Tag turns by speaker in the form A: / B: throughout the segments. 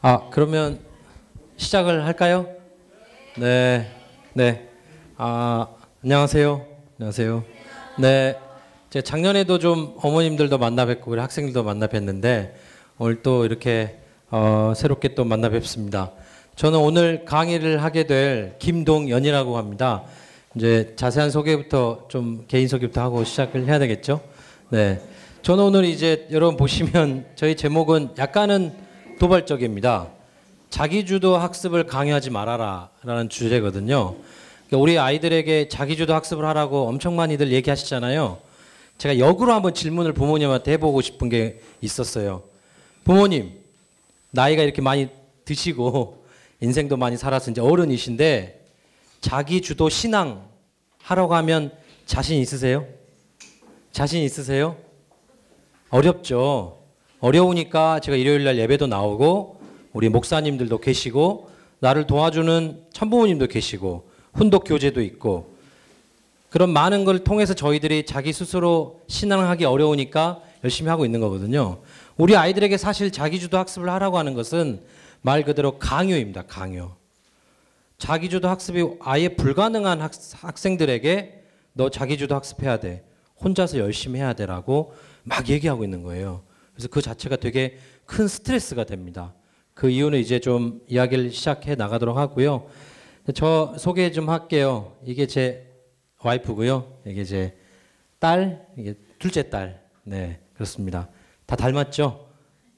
A: 아, 그러면 시작을 할까요? 네. 네. 아, 안녕하세요. 안녕하세요. 네. 제 작년에도 좀 어머님들도 만나 뵙고 우리 학생들도 만나 뵀는데 오늘 또 이렇게 어, 새롭게 또 만나 뵙습니다. 저는 오늘 강의를 하게 될 김동연이라고 합니다. 이제 자세한 소개부터 좀 개인 소개부터 하고 시작을 해야 되겠죠? 네. 저는 오늘 이제 여러분 보시면 저희 제목은 약간은 도발적입니다. 자기주도 학습을 강요하지 말아라 라는 주제거든요. 그러니까 우리 아이들에게 자기주도 학습을 하라고 엄청 많이들 얘기하시잖아요. 제가 역으로 한번 질문을 부모님한테 해보고 싶은 게 있었어요. 부모님, 나이가 이렇게 많이 드시고 인생도 많이 살아서 이제 어른이신데 자기주도 신앙 하라고 하면 자신 있으세요? 자신 있으세요? 어렵죠. 어려우니까 제가 일요일 날 예배도 나오고 우리 목사님들도 계시고 나를 도와주는 천부모님도 계시고 훈독 교재도 있고 그런 많은 걸 통해서 저희들이 자기 스스로 신앙하기 어려우니까 열심히 하고 있는 거거든요. 우리 아이들에게 사실 자기주도 학습을 하라고 하는 것은 말 그대로 강요입니다. 강요. 자기주도 학습이 아예 불가능한 학, 학생들에게 너 자기주도 학습해야 돼. 혼자서 열심히 해야 돼라고 막 얘기하고 있는 거예요. 그래서 그 자체가 되게 큰 스트레스가 됩니다. 그 이유는 이제 좀 이야기를 시작해 나가도록 하고요. 저 소개 좀 할게요. 이게 제 와이프고요. 이게 제 딸, 이게 둘째 딸. 네, 그렇습니다. 다 닮았죠?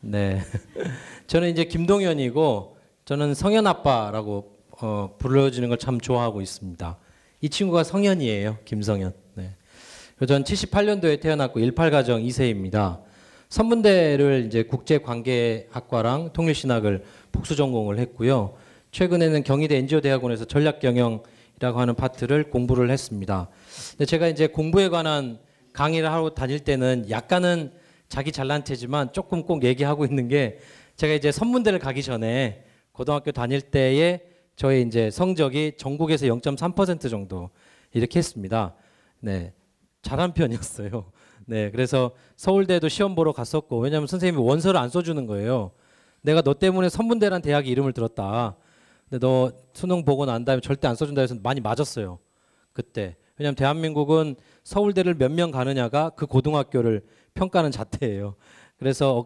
A: 네. 저는 이제 김동현이고 저는 성현 아빠라고 어, 불러주는 걸 참 좋아하고 있습니다. 이 친구가 성현이에요. 김성현. 네. 전 78년도에 태어났고 18가정 2세입니다. 선문대를 이제 국제관계학과랑 통일신학을 복수 전공을 했고요. 최근에는 경희대 NGO 대학원에서 전략경영이라고 하는 파트를 공부를 했습니다. 근데 제가 이제 공부에 관한 강의를 하러 다닐 때는 약간은 자기 잘난 체지만 조금 꼭 얘기하고 있는 게 제가 이제 선문대를 가기 전에 고등학교 다닐 때에 저의 이제 성적이 전국에서 0.3% 정도 이렇게 했습니다. 네. 잘한 편이었어요. 네, 그래서 서울대도 시험 보러 갔었고 왜냐하면 선생님이 원서를 안 써주는 거예요. 내가 너 때문에 선문대란 대학 이름을 들었다. 근데 너 수능 보고 난 다음에 절대 안 써준다 해서 많이 맞았어요. 그때. 왜냐하면 대한민국은 서울대를 몇 명 가느냐가 그 고등학교를 평가하는 자태예요. 그래서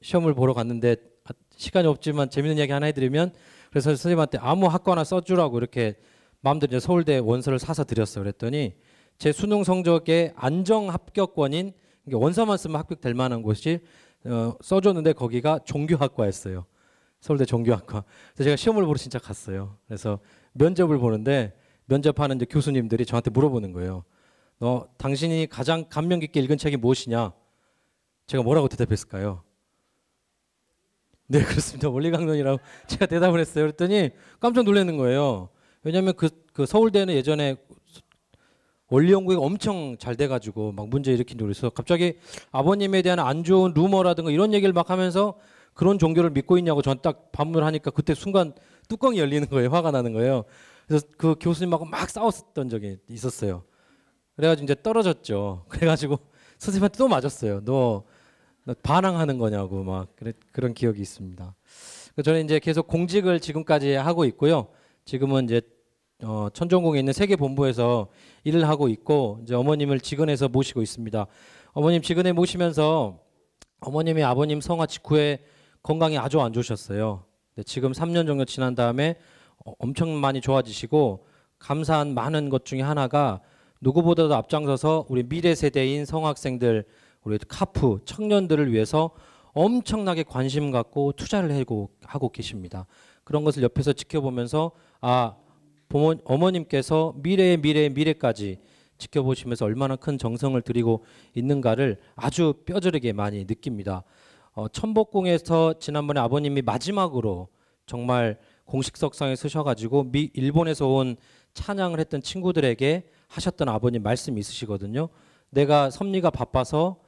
A: 시험을 보러 갔는데 아, 시간이 없지만 재밌는 이야기 하나 해드리면 그래서 선생님한테 아무 학과나 써주라고 이렇게 마음대로 서울대 원서를 사서 드렸어요. 그랬더니 제 수능 성적에 안정 합격권인 원서만 쓰면 합격될 만한 곳이 어, 써줬는데 거기가 종교학과였어요. 서울대 종교학과. 그래서 제가 시험을 보러 진짜 갔어요. 그래서 면접을 보는데 면접하는 이제 교수님들이 저한테 물어보는 거예요. 너 당신이 가장 감명 깊게 읽은 책이 무엇이냐? 제가 뭐라고 대답했을까요? 네 그렇습니다. 원리강론이라고 제가 대답을 했어요. 그랬더니 깜짝 놀라는 거예요. 왜냐하면 그, 그 서울대는 예전에 원리 연구가 엄청 잘 돼가지고 막 문제 일으킨 적이 있어. 갑자기 아버님에 대한 안 좋은 루머라든가 이런 얘기를 막 하면서 그런 종교를 믿고 있냐고 전 딱 반문을 하니까 그때 순간 뚜껑이 열리는 거예요. 화가 나는 거예요. 그래서 그 교수님하고 막 싸웠던 적이 있었어요. 그래가지고 이제 떨어졌죠. 그래가지고 선생님한테 또 맞았어요. 너, 너 반항하는 거냐고 막 그래, 그런 기억이 있습니다. 저는 그 이제 계속 공직을 지금까지 하고 있고요. 지금은 이제 어, 천정궁에 있는 세계본부에서 일을 하고 있고 이제 어머님을 지근에서 모시고 있습니다. 어머님 지근에 모시면서 어머님이 아버님 성화 직후에 건강이 아주 안 좋으셨어요. 근 네, 지금 3년 정도 지난 다음에 어, 엄청 많이 좋아지시고 감사한 많은 것 중에 하나가 누구보다도 앞장서서 우리 미래 세대인 성학생들 우리 카프 청년들을 위해서 엄청나게 관심 갖고 투자를 하고, 하고 계십니다. 그런 것을 옆에서 지켜보면서 아 부모, 어머님께서 미래의 미래의 미래까지 지켜보시면서 얼마나 큰 정성을 드리고 있는가를 아주 뼈저리게 많이 느낍니다. 어, 천복궁에서 지난번에 아버님이 마지막으로 정말 공식석상에 쓰셔가지고 미 일본에서 온 찬양을 했던 친구들에게 하셨던 아버님 말씀이 있으시거든요. 내가 섭리가 바빠서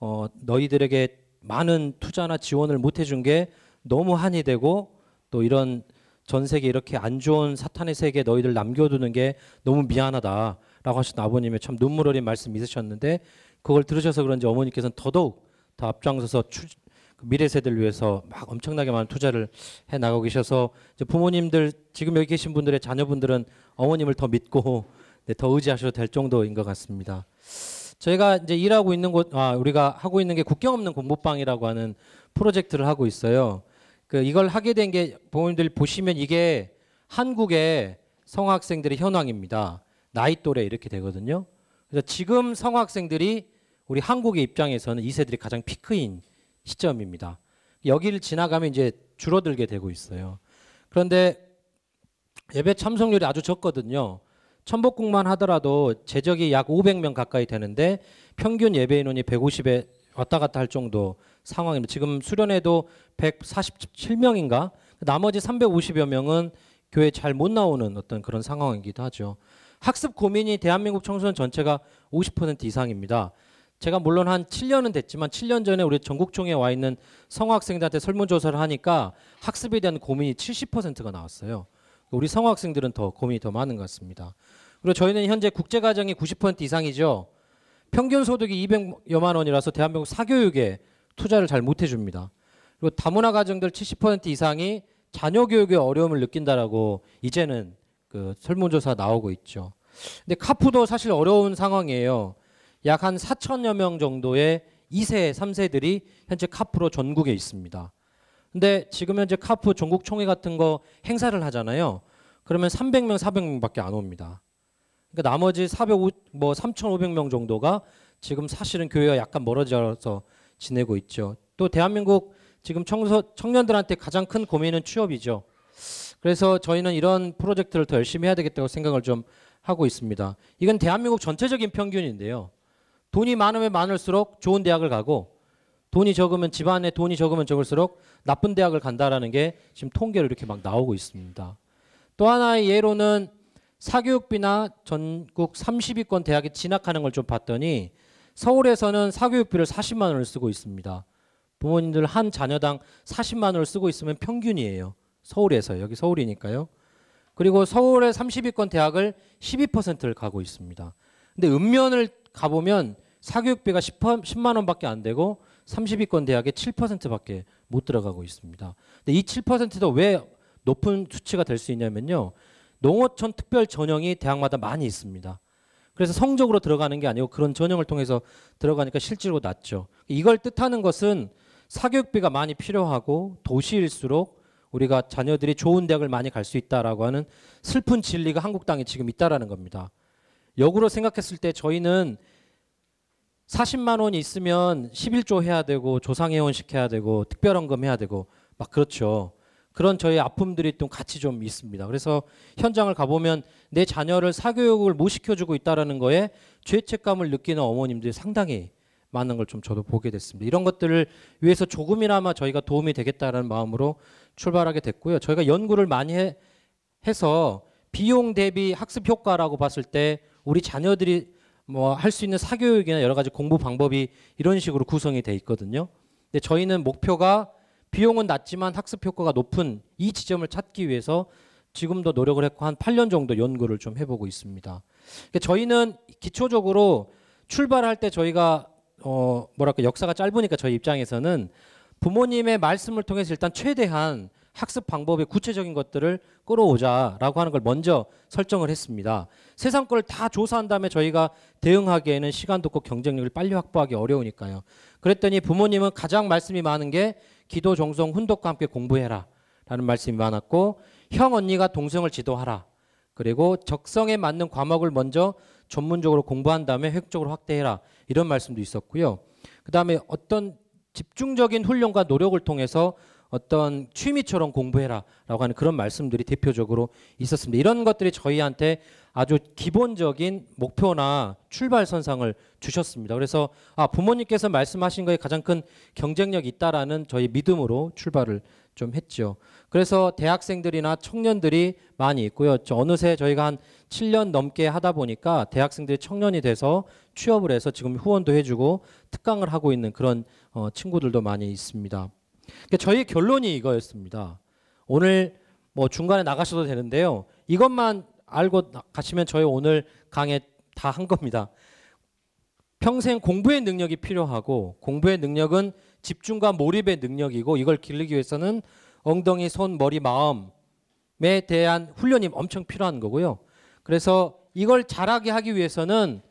A: 어, 너희들에게 많은 투자나 지원을 못 해준 게 너무 한이 되고 또 이런 전 세계 이렇게 안 좋은 사탄의 세계에 너희들 남겨두는 게 너무 미안하다라고 하신 아버님의 참 눈물 어린 말씀 있으셨는데 그걸 들으셔서 그런지 어머니께서는 더더욱 더 앞장서서 추, 그 미래 세대를 위해서 막 엄청나게 많은 투자를 해 나가고 계셔서 부모님들 지금 여기 계신 분들의 자녀분들은 어머님을 더 믿고 네, 더 의지하셔도 될 정도인 것 같습니다. 저희가 이제 일하고 있는 곳, 아, 우리가 하고 있는 게 국경 없는 공부방이라고 하는 프로젝트를 하고 있어요. 그 이걸 하게 된게 부모님들 보시면 이게 한국의 성학생들의 현황입니다. 나이 또래 이렇게 되거든요. 그래서 지금 성악생들이 우리 한국의 입장에서는 2세들이 가장 피크인 시점입니다. 여기를 지나가면 이제 줄어들게 되고 있어요. 그런데 예배 참석률이 아주 적거든요. 천복국만 하더라도 제적이 약 500명 가까이 되는데 평균 예배 인원이 150에 왔다 갔다 할 정도 상황입니다. 지금 수련회도 147명인가 나머지 350여 명은 교회 잘 못 나오는 어떤 그런 상황이기도 하죠. 학습 고민이 대한민국 청소년 전체가 50% 이상입니다. 제가 물론 한 7년은 됐지만 7년 전에 우리 전국총회에 와 있는 성학생들한테 설문조사를 하니까 학습에 대한 고민이 70%가 나왔어요. 우리 성학생들은 더 고민이 더 많은 것 같습니다. 그리고 저희는 현재 국제가정이 90% 이상이죠. 평균 소득이 200여만 원이라서 대한민국 사교육에 투자를 잘 못 해줍니다. 그리고 다문화 가정들 70% 이상이 자녀 교육에 어려움을 느낀다라고 이제는 그 설문조사 나오고 있죠. 근데 카푸도 사실 어려운 상황이에요. 약 한 4천여 명 정도의 2세, 3세들이 현재 카푸로 전국에 있습니다. 근데 지금 현재 카푸 전국 총회 같은 거 행사를 하잖아요. 그러면 300명, 400명밖에 안 옵니다. 그러니까 나머지 400, 뭐 3,500명 정도가 지금 사실은 교회가 약간 멀어져서 지내고 있죠. 또 대한민국 지금 청소, 청년들한테 가장 큰 고민은 취업이죠. 그래서 저희는 이런 프로젝트를 더 열심히 해야 되겠다고 생각을 좀 하고 있습니다. 이건 대한민국 전체적인 평균인데요. 돈이 많으면 많을수록 좋은 대학을 가고 돈이 적으면 집안에 돈이 적으면 적을수록 나쁜 대학을 간다라는 게 지금 통계로 이렇게 막 나오고 있습니다. 또 하나의 예로는 사교육비나 전국 30위권 대학에 진학하는 걸 좀 봤더니 서울에서는 사교육비를 40만 원을 쓰고 있습니다. 부모님들 한 자녀당 40만 원을 쓰고 있으면 평균이에요. 서울에서 여기 서울이니까요. 그리고 서울의 30위권 대학을 12%를 가고 있습니다. 근데 읍면을 가보면 사교육비가 10, 만 원밖에 안 되고 30위권 대학의 7%밖에 못 들어가고 있습니다. 근데 이 7%도 왜 높은 수치가 될 수 있냐면요. 농어촌 특별 전형이 대학마다 많이 있습니다. 그래서 성적으로 들어가는 게 아니고 그런 전형을 통해서 들어가니까 실제로 낮죠. 이걸 뜻하는 것은 사교육비가 많이 필요하고 도시일수록 우리가 자녀들이 좋은 대학을 많이 갈 수 있다라고 하는 슬픈 진리가 한국 땅에 지금 있다라는 겁니다. 역으로 생각했을 때 저희는 40만 원이 있으면 11조 해야 되고 조상회원 시켜야 되고 특별헌금 해야 되고 막 그렇죠. 그런 저의 아픔들이 좀 같이 좀 있습니다. 그래서 현장을 가보면 내 자녀를 사교육을 못 시켜주고 있다라는 거에 죄책감을 느끼는 어머님들이 상당히 많은 걸 좀 저도 보게 됐습니다. 이런 것들을 위해서 조금이나마 저희가 도움이 되겠다라는 마음으로 출발하게 됐고요. 저희가 연구를 많이 해, 해서 비용 대비 학습 효과라고 봤을 때 우리 자녀들이 뭐 할 수 있는 사교육이나 여러 가지 공부 방법이 이런 식으로 구성이 돼 있거든요. 근데 저희는 목표가 비용은 낮지만 학습 효과가 높은 이 지점을 찾기 위해서 지금도 노력을 했고 한 8년 정도 연구를 좀 해보고 있습니다. 저희는 기초적으로 출발할 때 저희가 어 뭐랄까 역사가 짧으니까 저희 입장에서는 부모님의 말씀을 통해서 일단 최대한 학습 방법의 구체적인 것들을 끌어오자라고 하는 걸 먼저 설정을 했습니다. 세상 걸다 조사한 다음에 저희가 대응하기에는 시간도 없고 경쟁력을 빨리 확보하기 어려우니까요. 그랬더니 부모님은 가장 말씀이 많은 게 기도 정성 훈독과 함께 공부해라 라는 말씀이 많았고 형 언니가 동성을 지도하라 그리고 적성에 맞는 과목을 먼저 전문적으로 공부한 다음에 획적으로 확대해라 이런 말씀도 있었고요. 그 다음에 어떤 집중적인 훈련과 노력을 통해서 어떤 취미처럼 공부해라라고 하는 그런 말씀들이 대표적으로 있었습니다. 이런 것들이 저희한테 아주 기본적인 목표나 출발선상을 주셨습니다. 그래서 아 부모님께서 말씀하신 것에 가장 큰 경쟁력이 있다라는 저희 믿음으로 출발을 좀 했죠. 그래서 대학생들이나 청년들이 많이 있고요. 어느새 저희가 한 7년 넘게 하다 보니까 대학생들이 청년이 돼서 취업을 해서 지금 후원도 해주고 특강을 하고 있는 그런 어, 친구들도 많이 있습니다. 그러니까 저희 결론이 이거였습니다. 오늘 뭐 중간에 나가셔도 되는데요. 이것만 알고 가시면 저희 오늘 강의 다 한 겁니다. 평생 공부의 능력이 필요하고 공부의 능력은 집중과 몰입의 능력이고 이걸 기르기 위해서는 엉덩이, 손, 머리, 마음에 대한 훈련이 엄청 필요한 거고요. 그래서 이걸 잘하게 하기 위해서는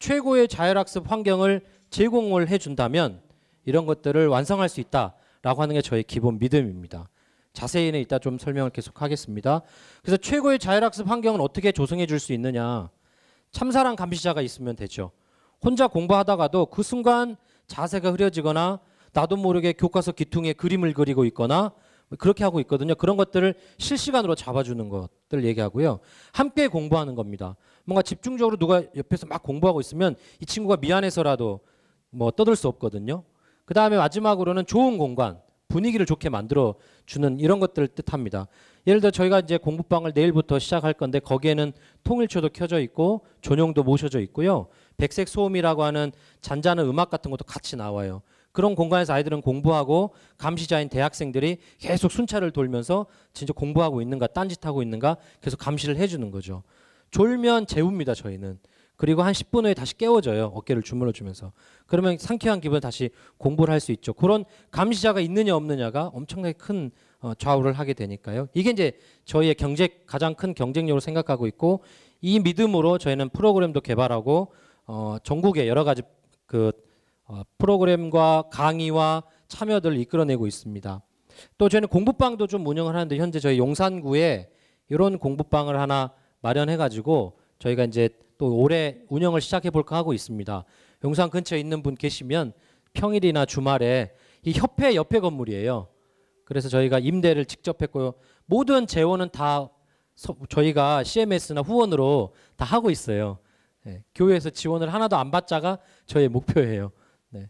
A: 최고의 자율학습 환경을 제공을 해준다면 이런 것들을 완성할 수 있다. 라고 하는 게 저의 기본 믿음입니다. 자세히는 이따 좀 설명을 계속하겠습니다. 그래서 최고의 자율학습 환경은 어떻게 조성해 줄 수 있느냐. 참사랑 감시자가 있으면 되죠. 혼자 공부하다가도 그 순간 자세가 흐려지거나 나도 모르게 교과서 기퉁에 그림을 그리고 있거나 그렇게 하고 있거든요. 그런 것들을 실시간으로 잡아주는 것들 얘기하고요. 함께 공부하는 겁니다. 뭔가 집중적으로 누가 옆에서 막 공부하고 있으면 이 친구가 미안해서라도 뭐 떠들 수 없거든요. 그 다음에 마지막으로는 좋은 공간, 분위기를 좋게 만들어 주는 이런 것들을 뜻합니다. 예를 들어 저희가 이제 공부방을 내일부터 시작할 건데 거기에는 통일초도 켜져 있고 조명도 모셔져 있고요. 백색 소음이라고 하는 잔잔한 음악 같은 것도 같이 나와요. 그런 공간에서 아이들은 공부하고 감시자인 대학생들이 계속 순찰을 돌면서 진짜 공부하고 있는가 딴짓하고 있는가 계속 감시를 해주는 거죠. 졸면 재웁니다 저희는. 그리고 한 10분 후에 다시 깨워져요. 어깨를 주물러 주면서. 그러면 상쾌한 기분을 다시 공부를 할 수 있죠. 그런 감시자가 있느냐 없느냐가 엄청나게 큰 어, 좌우를 하게 되니까요. 이게 이제 저희의 경제 가장 큰경쟁력을 생각하고 있고 이 믿음으로 저희는 프로그램도 개발하고 어, 전국의 여러 가지 그 어, 프로그램과 강의와 참여들을 이끌어내고 있습니다. 또 저희는 공부방도 좀 운영을 하는데 현재 저희 용산구에 이런 공부방을 하나 마련해가지고 저희가 이제 또 올해 운영을 시작해 볼까 하고 있습니다. 용산 근처에 있는 분 계시면 평일이나 주말에 이 협회 옆에 건물이에요. 그래서 저희가 임대를 직접 했고요. 모든 재원은 다 저희가 CMS나 후원으로 다 하고 있어요. 네. 교회에서 지원을 하나도 안 받자가 저의 목표예요. 네.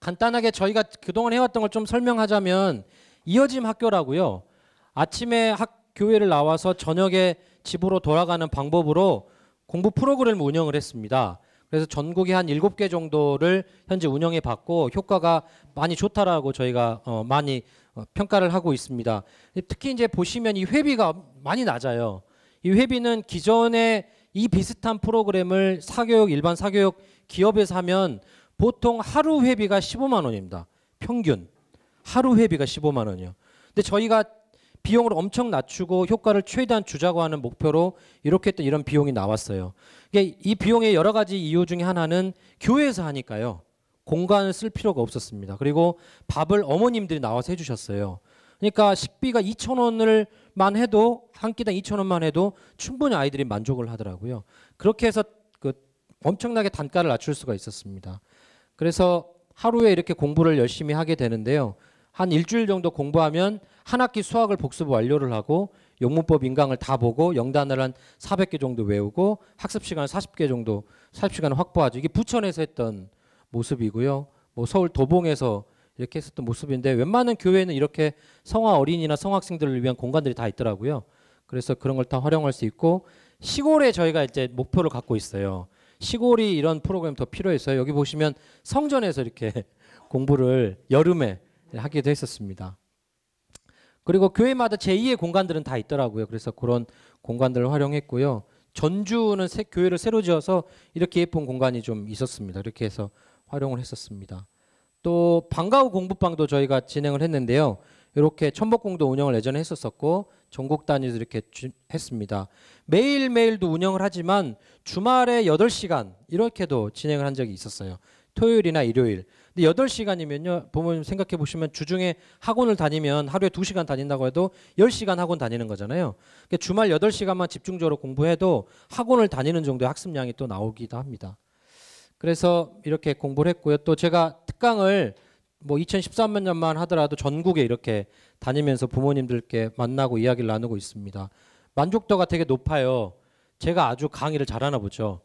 A: 간단하게 저희가 그동안 해왔던 걸 좀 설명하자면 이어짐 학교라고요. 아침에 학, 교회를 나와서 저녁에 집으로 돌아가는 방법으로 공부 프로그램을 운영을 했습니다. 그래서 전국에 한 7개 정도를 현재 운영해 봤고 효과가 많이 좋다라고 저희가 어 많이 어 평가를 하고 있습니다. 특히 이제 보시면 이 회비가 많이 낮아요. 이 회비는 기존에 이 비슷한 프로그램을 사교육 일반 사교육 기업에서 하면 보통 하루 회비가 15만 원입니다. 평균 하루 회비가 15만 원이요. 근데 저희가 비용을 엄청 낮추고 효과를 최대한 주자고 하는 목표로 이렇게 또 이런 비용이 나왔어요. 이게 이 비용의 여러 가지 이유 중에 하나는 교회에서 하니까요. 공간을 쓸 필요가 없었습니다. 그리고 밥을 어머님들이 나와서 해주셨어요. 그러니까 식비가 2천 원을 만 해도 한 끼당 2천 원만 해도 충분히 아이들이 만족을 하더라고요. 그렇게 해서 그 엄청나게 단가를 낮출 수가 있었습니다. 그래서 하루에 이렇게 공부를 열심히 하게 되는데요. 한 일주일 정도 공부하면 한 학기 수학을 복습 완료를 하고 영문법 인강을 다 보고 영단어란 400개 정도 외우고 학습 시간 40개 정도 40시간을 확보하죠. 이게 부천에서 했던 모습이고요. 뭐 서울 도봉에서 이렇게 했었던 모습인데 웬만한 교회는 이렇게 성화 어린이나 성학생들을 위한 공간들이 다 있더라고요. 그래서 그런 걸 다 활용할 수 있고 시골에 저희가 이제 목표를 갖고 있어요. 시골이 이런 프로그램 더 필요해서요. 여기 보시면 성전에서 이렇게 공부를 여름에 하기도 했었습니다. 그리고 교회마다 제2의 공간들은 다 있더라고요. 그래서 그런 공간들을 활용했고요. 전주는 새, 교회를 새로 지어서 이렇게 예쁜 공간이 좀 있었습니다. 이렇게 해서 활용을 했었습니다. 또 방과후 공부방도 저희가 진행을 했는데요. 이렇게 천복공도 운영을 예전에 했었었고 전국 단위로 이렇게 주, 했습니다. 매일매일도 운영을 하지만 주말에 8시간 이렇게도 진행을 한 적이 있었어요. 토요일이나 일요일. 근데 8시간이면요. 부모님 생각해 보시면 주중에 학원을 다니면 하루에 2시간 다닌다고 해도 10시간 학원 다니는 거잖아요. 그러니까 주말 8시간만 집중적으로 공부해도 학원을 다니는 정도의 학습량이 또 나오기도 합니다. 그래서 이렇게 공부를 했고요. 또 제가 특강을 뭐 2013년만 하더라도 전국에 이렇게 다니면서 부모님들께 만나고 이야기를 나누고 있습니다. 만족도가 되게 높아요. 제가 아주 강의를 잘하나 보죠.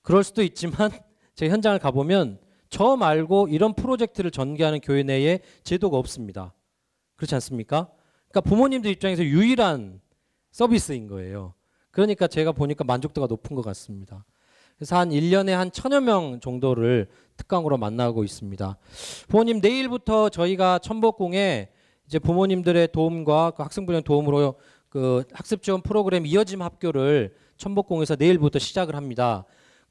A: 그럴 수도 있지만 제 현장을 가보면 저 말고 이런 프로젝트를 전개하는 교회 내에 제도가 없습니다. 그렇지 않습니까? 그러니까 부모님들 입장에서 유일한 서비스인 거예요. 그러니까 제가 보니까 만족도가 높은 것 같습니다. 그래서 한 1년에 한 천여 명 정도를 특강으로 만나고 있습니다. 부모님 내일부터 저희가 천복궁에 이제 부모님들의 도움과 그 학생분의 도움으로 그 학습 지원 프로그램 이어짐 학교를 천복궁에서 내일부터 시작을 합니다.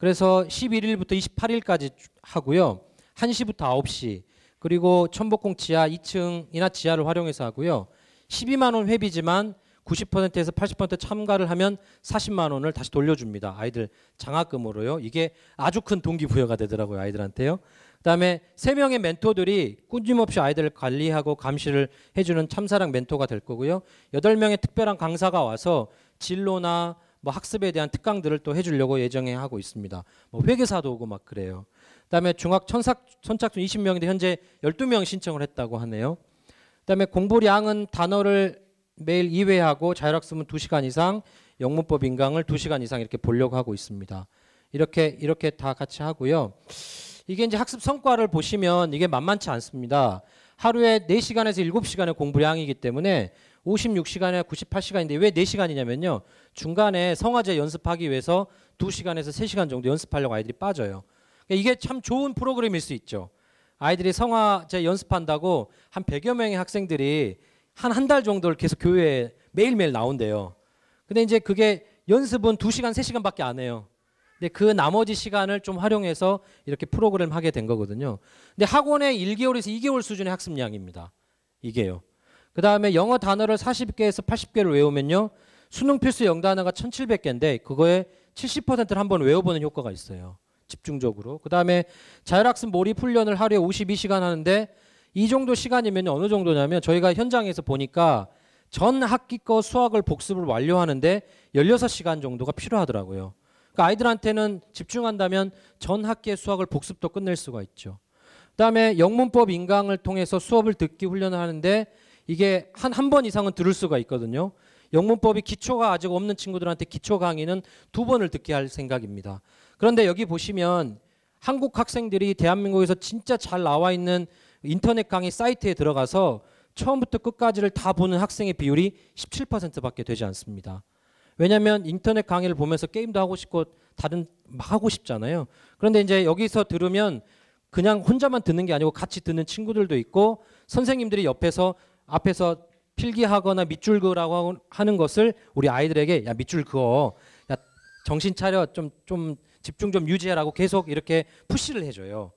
A: 그래서 11일부터 28일까지 하고요. 1시부터 9시 그리고 천복궁 지하 2층이나 지하를 활용해서 하고요. 12만 원 회비지만 90%에서 80% 참가를 하면 40만 원을 다시 돌려줍니다. 아이들 장학금으로요. 이게 아주 큰 동기부여가 되더라고요. 아이들한테요. 그다음에 세 명의 멘토들이 꾸짐없이 아이들을 관리하고 감시를 해주는 참사랑 멘토가 될 거고요. 여덟 명의 특별한 강사가 와서 진로나 뭐 학습에 대한 특강들을 또 해주려고 예정에 하고 있습니다. 뭐 회계사도 오고 막 그래요. 그다음에 중학 천착 선착순 20명인데 현재 12명 신청을 했다고 하네요. 그다음에 공부량은 단어를 매일 2회하고 자율학습은 2시간 이상, 영문법 인강을 2시간 이상 이렇게 보려고 하고 있습니다. 이렇게 이렇게 다 같이 하고요. 이게 이제 학습 성과를 보시면 이게 만만치 않습니다. 하루에 4시간에서 7시간의 공부량이기 때문에 5 6시간에 98시간인데 왜 4시간이냐면요. 중간에 성화제 연습하기 위해서 2시간에서 3시간 정도 연습하려고 아이들이 빠져요. 그러니까 이게 참 좋은 프로그램일 수 있죠. 아이들이 성화제 연습한다고 한 100여 명의 학생들이 한 한 달 정도를 계속 교회에 매일매일 나온대요. 근데 이제 그게 연습은 2시간, 3시간밖에 안 해요. 근데 그 나머지 시간을 좀 활용해서 이렇게 프로그램 하게 된 거거든요. 근데 학원의 1개월에서 2개월 수준의 학습량입니다. 이게요. 그 다음에 영어 단어를 40개에서 80개를 외우면요. 수능 필수 영단어가 1700개인데 그거에 70%를 한번 외워보는 효과가 있어요. 집중적으로. 그 다음에 자율학습 몰입 훈련을 하루에 52시간 하는데 이 정도 시간이면 어느 정도냐면 저희가 현장에서 보니까 전 학기 거 수학을 복습을 완료하는데 16시간 정도가 필요하더라고요. 그러니까 아이들한테는 집중한다면 전 학기의 수학을 복습도 끝낼 수가 있죠. 그다음에 영문법 인강을 통해서 수업을 듣기 훈련을 하는데 이게 한 한 번 이상은 들을 수가 있거든요. 영문법이 기초가 아직 없는 친구들한테 기초 강의는 두 번을 듣게 할 생각입니다. 그런데 여기 보시면 한국 학생들이 대한민국에서 진짜 잘 나와 있는 인터넷 강의 사이트에 들어가서 처음부터 끝까지를 다 보는 학생의 비율이 17%밖에 되지 않습니다. 왜냐하면 인터넷 강의를 보면서 게임도 하고 싶고 다른 막 하고 싶잖아요. 그런데 이제 여기서 들으면 그냥 혼자만 듣는 게 아니고 같이 듣는 친구들도 있고 선생님들이 옆에서 앞에서 필기하거나 밑줄 그라고 하는 것을 우리 아이들에게 야 밑줄 그어 야 정신 차려 좀좀 좀 집중 좀 유지해라고 계속 이렇게 푸시를 해줘요.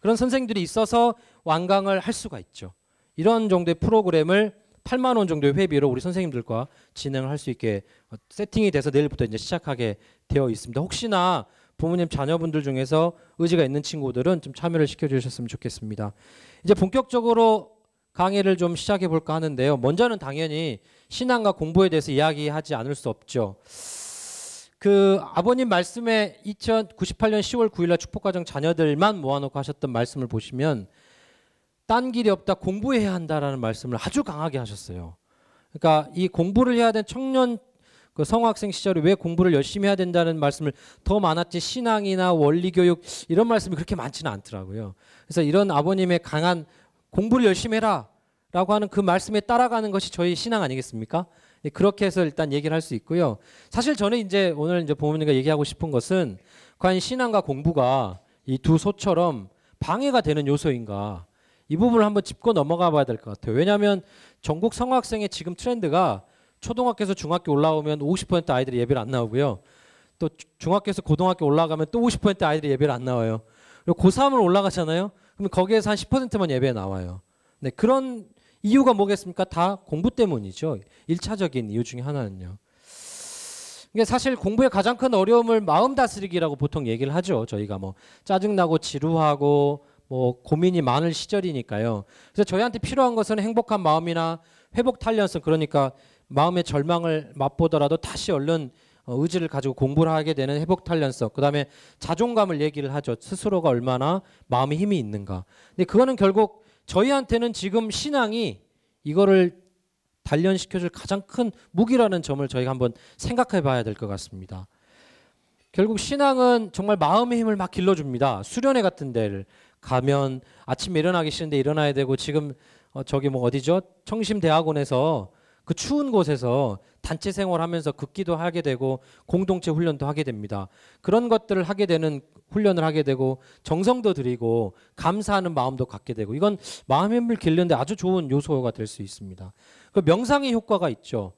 A: 그런 선생들이 있어서 완강을 할 수가 있죠. 이런 정도의 프로그램을 8만 원 정도의 회비로 우리 선생님들과 진행을 할 수 있게 세팅이 돼서 내일부터 이제 시작하게 되어 있습니다. 혹시나 부모님 자녀분들 중에서 의지가 있는 친구들은 좀 참여를 시켜주셨으면 좋겠습니다. 이제 본격적으로 강의를 좀 시작해 볼까 하는데요. 먼저는 당연히 신앙과 공부에 대해서 이야기하지 않을 수 없죠. 그 아버님 말씀에 2098년 10월 9일날 축복과정 자녀들만 모아놓고 하셨던 말씀을 보시면 딴 길이 없다 공부해야 한다라는 말씀을 아주 강하게 하셨어요. 그러니까 이 공부를 해야 된 청년 그 성학생 시절에 왜 공부를 열심히 해야 된다는 말씀을 더 많았지 신앙이나 원리 교육 이런 말씀이 그렇게 많지는 않더라고요. 그래서 이런 아버님의 강한 공부를 열심히 해라 라고 하는 그 말씀에 따라가는 것이 저희 신앙 아니겠습니까? 예, 그렇게 해서 일단 얘기를 할 수 있고요. 사실 저는 이제 오늘 이제 부모님과 얘기하고 싶은 것은 과연 신앙과 공부가 이 두 소처럼 방해가 되는 요소인가 이 부분을 한번 짚고 넘어가 봐야 될 것 같아요. 왜냐하면 전국 성학생의 지금 트렌드가 초등학교에서 중학교 올라오면 50% 아이들이 예배를 안 나오고요. 또 중학교에서 고등학교 올라가면 또 50% 아이들이 예배를 안 나와요. 그리고 고3을 올라가잖아요. 그럼 거기에서 한 10%만 예배에 나와요. 네, 그런 이유가 뭐겠습니까? 다 공부 때문이죠. 1차적인 이유 중에 하나는요. 이게 그러니까 사실 공부의 가장 큰 어려움을 마음 다스리기라고 보통 얘기를 하죠. 저희가 뭐 짜증나고 지루하고 뭐 고민이 많을 시절이니까요. 그래서 저희한테 필요한 것은 행복한 마음이나 회복 탄련성 그러니까 마음의 절망을 맛보더라도 다시 얼른 어, 의지를 가지고 공부를 하게 되는 회복 탄련성, 그 다음에 자존감을 얘기를 하죠. 스스로가 얼마나 마음의 힘이 있는가. 근데 그거는 결국 저희한테는 지금 신앙이 이거를 단련시켜줄 가장 큰 무기라는 점을 저희가 한번 생각해 봐야 될 것 같습니다. 결국 신앙은 정말 마음의 힘을 막 길러줍니다. 수련회 같은 데를 가면 아침에 일어나기 싫은데 일어나야 되고 지금 어 저기 뭐 어디죠? 청심대학원에서 그 추운 곳에서 단체 생활하면서 극기도 하게 되고 공동체 훈련도 하게 됩니다. 그런 것들을 하게 되는 훈련을 하게 되고 정성도 드리고 감사하는 마음도 갖게 되고 이건 마음의 힘을 길는데 르 아주 좋은 요소가 될 수 있습니다. 그 명상의 효과가 있죠.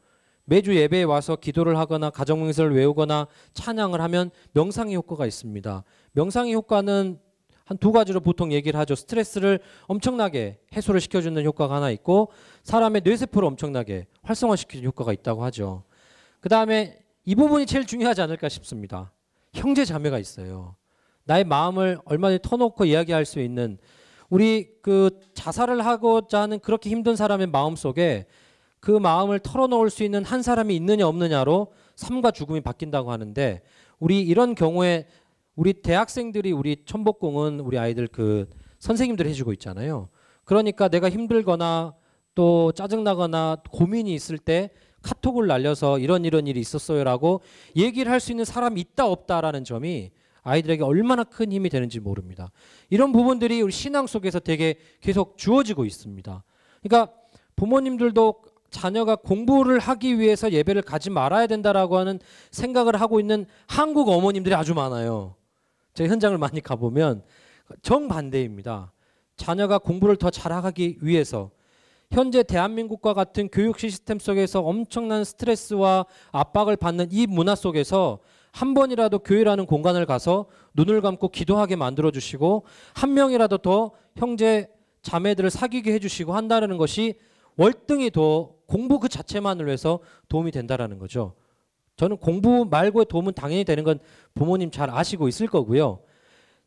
A: 매주 예배에 와서 기도를 하거나 가정명설를 외우거나 찬양을 하면 명상의 효과가 있습니다. 명상의 효과는 한두 가지로 보통 얘기를 하죠. 스트레스를 엄청나게 해소를 시켜주는 효과가 하나 있고 사람의 뇌세포를 엄청나게 활성화시키는 효과가 있다고 하죠. 그 다음에 이 부분이 제일 중요하지 않을까 싶습니다. 형제 자매가 있어요. 나의 마음을 얼마든지 터놓고 이야기할 수 있는 우리 그 자살을 하고자 하는 그렇게 힘든 사람의 마음 속에 그 마음을 털어놓을 수 있는 한 사람이 있느냐 없느냐로 삶과 죽음이 바뀐다고 하는데 우리 이런 경우에 우리 대학생들이 우리 천복공은 우리 아이들 그 선생님들 해주고 있잖아요. 그러니까 내가 힘들거나 또 짜증나거나 고민이 있을 때 카톡을 날려서 이런 이런 일이 있었어요라고 얘기를 할 수 있는 사람이 있다 없다라는 점이 아이들에게 얼마나 큰 힘이 되는지 모릅니다. 이런 부분들이 우리 신앙 속에서 되게 계속 주어지고 있습니다. 그러니까 부모님들도 자녀가 공부를 하기 위해서 예배를 가지 말아야 된다라고 하는 생각을 하고 있는 한국 어머님들이 아주 많아요. 제가 현장을 많이 가보면 정반대입니다. 자녀가 공부를 더 잘하기 위해서 현재 대한민국과 같은 교육 시스템 속에서 엄청난 스트레스와 압박을 받는 이 문화 속에서 한 번이라도 교회라는 공간을 가서 눈을 감고 기도하게 만들어 주시고 한 명이라도 더 형제 자매들을 사귀게 해 주시고 한다는 것이 월등히 더 공부 그 자체만을 위해서 도움이 된다라는 거죠. 저는 공부 말고의 도움은 당연히 되는 건 부모님 잘 아시고 있을 거고요.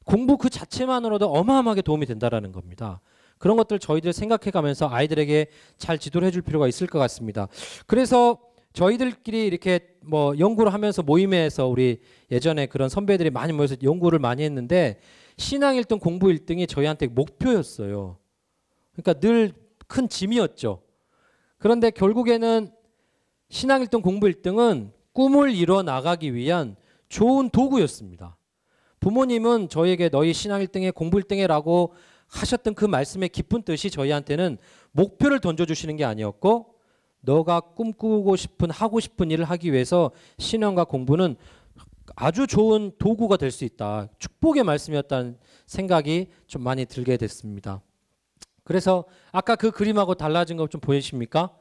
A: 공부 그 자체만으로도 어마어마하게 도움이 된다라는 겁니다. 그런 것들 저희들 생각해 가면서 아이들에게 잘 지도를 해줄 필요가 있을 것 같습니다. 그래서 저희들끼리 이렇게 뭐 연구를 하면서 모임에서 우리 예전에 그런 선배들이 많이 모여서 연구를 많이 했는데 신앙 1등, 공부 1등이 저희한테 목표였어요. 그러니까 늘 큰 짐이었죠. 그런데 결국에는 신앙 1등, 공부 1등은 꿈을 이뤄 나가기 위한 좋은 도구였습니다. 부모님은 저에게 너희 신앙 1등에 공부 1등에라고 하셨던 그 말씀의 깊은 뜻이 저희한테는 목표를 던져주시는 게 아니었고 너가 꿈꾸고 싶은 하고 싶은 일을 하기 위해서 신앙과 공부는 아주 좋은 도구가 될 수 있다. 축복의 말씀이었다는 생각이 좀 많이 들게 됐습니다. 그래서 아까 그 그림하고 달라진 것 좀 보이십니까?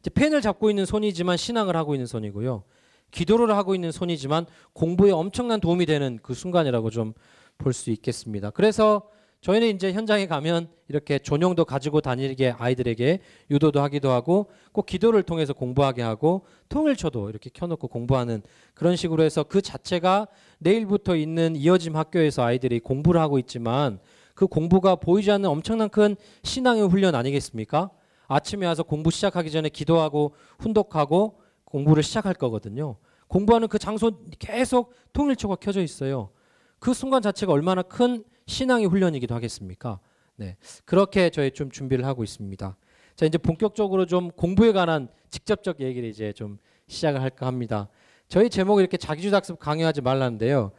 A: 이제 펜을 잡고 있는 손이지만 신앙을 하고 있는 손이고요. 기도를 하고 있는 손이지만 공부에 엄청난 도움이 되는 그 순간이라고 좀 볼 수 있겠습니다. 그래서 저희는 이제 현장에 가면 이렇게 전용도 가지고 다니게 아이들에게 유도도 하기도 하고 꼭 기도를 통해서 공부하게 하고 통일 쳐도 이렇게 켜놓고 공부하는 그런 식으로 해서 그 자체가 내일부터 있는 이어짐 학교에서 아이들이 공부를 하고 있지만 그 공부가 보이지 않는 엄청난 큰 신앙의 훈련 아니겠습니까? 아침에 와서 공부 시작하기 전에 기도하고 훈독하고 공부를 시작할 거거든요. 공부하는 그 장소 계속 통일초가 켜져 있어요. 그 순간 자체가 얼마나 큰 신앙의 훈련이기도 하겠습니까? 네. 그렇게 저희 좀 준비를 하고 있습니다. 자, 이제 본격적으로 좀 공부에 관한 직접적 얘기를 이제 좀 시작을 할까 합니다. 저희 제목이 이렇게 자기주도학습 강요하지 말라는데요.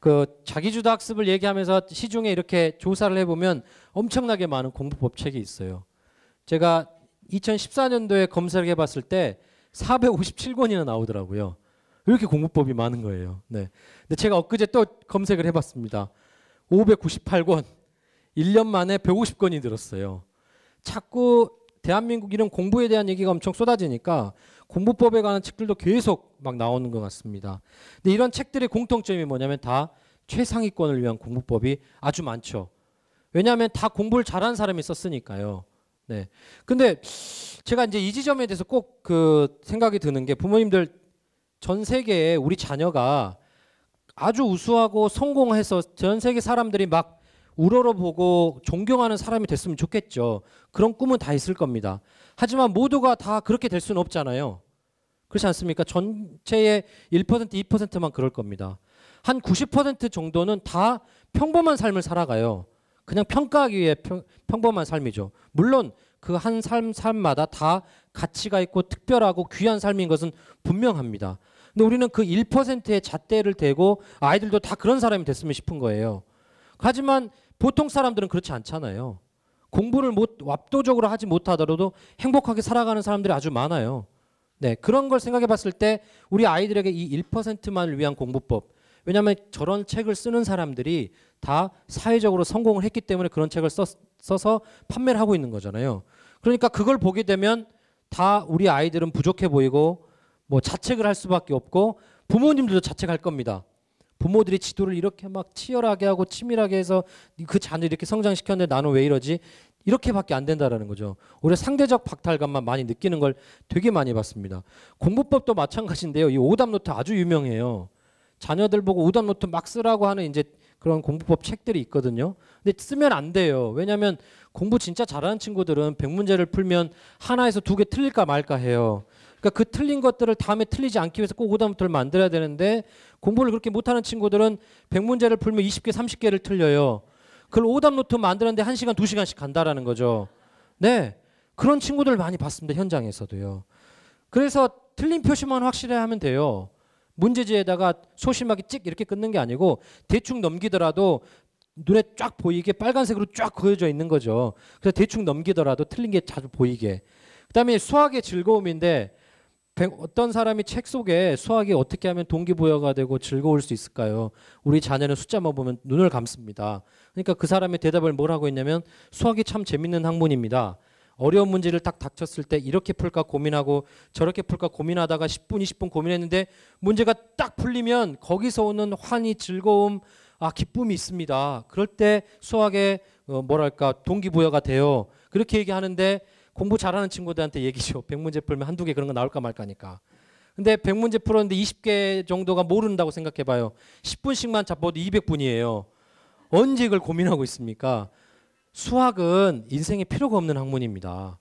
A: 그 자기주도학습을 얘기하면서 시중에 이렇게 조사를 해보면 엄청나게 많은 공부법 책이 있어요. 제가 2014년도에 검사를 해봤을 때 457권이나 나오더라고요. 이렇게 공부법이 많은 거예요. 네. 근데 제가 엊그제 또 검색을 해봤습니다. 598권. 1년 만에 150권이 들었어요. 자꾸 대한민국 이런 공부에 대한 얘기가 엄청 쏟아지니까 공부법에 관한 책들도 계속 막 나오는 것 같습니다. 근데 이런 책들의 공통점이 뭐냐면 다 최상위권을 위한 공부법이 아주 많죠. 왜냐하면 다 공부를 잘한 사람이 썼으니까요. 네. 근데 제가 이제 이 지점에 대해서 꼭 그 생각이 드는 게 부모님들 전 세계에 우리 자녀가 아주 우수하고 성공해서 전 세계 사람들이 막 우러러보고 존경하는 사람이 됐으면 좋겠죠. 그런 꿈은 다 있을 겁니다. 하지만 모두가 다 그렇게 될 수는 없잖아요. 그렇지 않습니까? 전체의 1%, 2%만 그럴 겁니다. 한 90% 정도는 다 평범한 삶을 살아가요. 그냥 평가하기 위해 평, 평범한 삶이죠. 물론 그 한 삶 삶마다 다 가치가 있고 특별하고 귀한 삶인 것은 분명합니다. 근데 우리는 그 1%의 잣대를 대고 아이들도 다 그런 사람이 됐으면 싶은 거예요. 하지만 보통 사람들은 그렇지 않잖아요. 공부를 못 압도적으로 하지 못하더라도 행복하게 살아가는 사람들이 아주 많아요. 네, 그런 걸 생각해 봤을 때 우리 아이들에게 이 1%만을 위한 공부법 왜냐하면 저런 책을 쓰는 사람들이 다 사회적으로 성공을 했기 때문에 그런 책을 써, 서 판매를 하고 있는 거잖아요. 그러니까 그걸 보게 되면 다 우리 아이들은 부족해 보이고 뭐 자책을 할 수밖에 없고 부모님들도 자책할 겁니다. 부모들이 지도를 이렇게 막 치열하게 하고 치밀하게 해서 그 자녀 이렇게 성장시켰는데 나는 왜 이러지? 이렇게밖에 안 된다라는 거죠. 오히려 상대적 박탈감만 많이 느끼는 걸 되게 많이 봤습니다. 공부법도 마찬가지인데요. 이 오답노트 아주 유명해요. 자녀들 보고 오답 노트 막 쓰라고 하는 이제 그런 공부법 책들이 있거든요. 근데 쓰면 안 돼요. 왜냐하면 공부 진짜 잘하는 친구들은 100문제를 풀면 하나에서 두 개 틀릴까 말까 해요. 그러니까 그 틀린 것들을 다음에 틀리지 않기 위해서 꼭 오답노트를 만들어야 되는데 공부를 그렇게 못하는 친구들은 100문제를 풀면 20개, 30개를 틀려요. 그걸 오답노트 만드는데 1시간, 2시간씩 간다라는 거죠. 네. 그런 친구들 많이 봤습니다. 현장에서도요. 그래서 틀린 표시만 확실히 하면 돼요. 문제지에다가 소심하게 찍 이렇게 끊는 게 아니고 대충 넘기더라도 눈에 쫙 보이게 빨간색으로 쫙 그어져 있는 거죠. 그래서 대충 넘기더라도 틀린 게 자주 보이게. 그다음에 수학의 즐거움인데 어떤 사람이 책 속에 수학이 어떻게 하면 동기부여가 되고 즐거울 수 있을까요? 우리 자녀는 숫자만 보면 눈을 감습니다. 그러니까 그 사람의 대답을 뭘 하고 있냐면 수학이 참 재밌는 학문입니다. 어려운 문제를 딱 닥쳤을 때 이렇게 풀까 고민하고 저렇게 풀까 고민하다가 10분, 20분 고민했는데 문제가 딱 풀리면 거기서 오는 환희, 즐거움, 아 기쁨이 있습니다. 그럴 때 수학에 어, 뭐랄까 동기부여가 돼요. 그렇게 얘기하는데 공부 잘하는 친구들한테 얘기죠. 100문제 풀면 한두 개 그런 거 나올까 말까니까. 근데 100문제 풀었는데 20개 정도가 모른다고 생각해 봐요. 10분씩만 잡아도 200분이에요. 언제 이걸 고민하고 있습니까? 수학은 인생에 필요가 없는 학문입니다.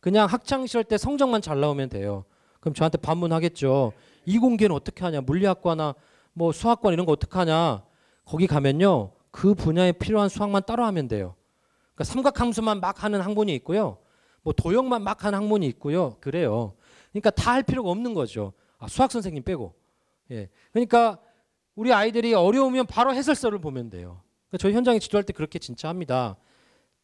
A: 그냥 학창시절 때 성적만 잘 나오면 돼요. 그럼 저한테 반문하겠죠. 이 공개는 어떻게 하냐? 물리학과나 뭐 수학과 이런 거 어떻게 하냐? 거기 가면요. 그 분야에 필요한 수학만 따로 하면 돼요. 그러니까 삼각함수만 막 하는 학문이 있고요. 뭐 도형만 막 하는 학문이 있고요. 그래요. 그러니까 다 할 필요가 없는 거죠. 아, 수학 선생님 빼고. 예. 그러니까 우리 아이들이 어려우면 바로 해설서를 보면 돼요. 그러니까 저희 현장에 지도할 때 그렇게 진짜 합니다.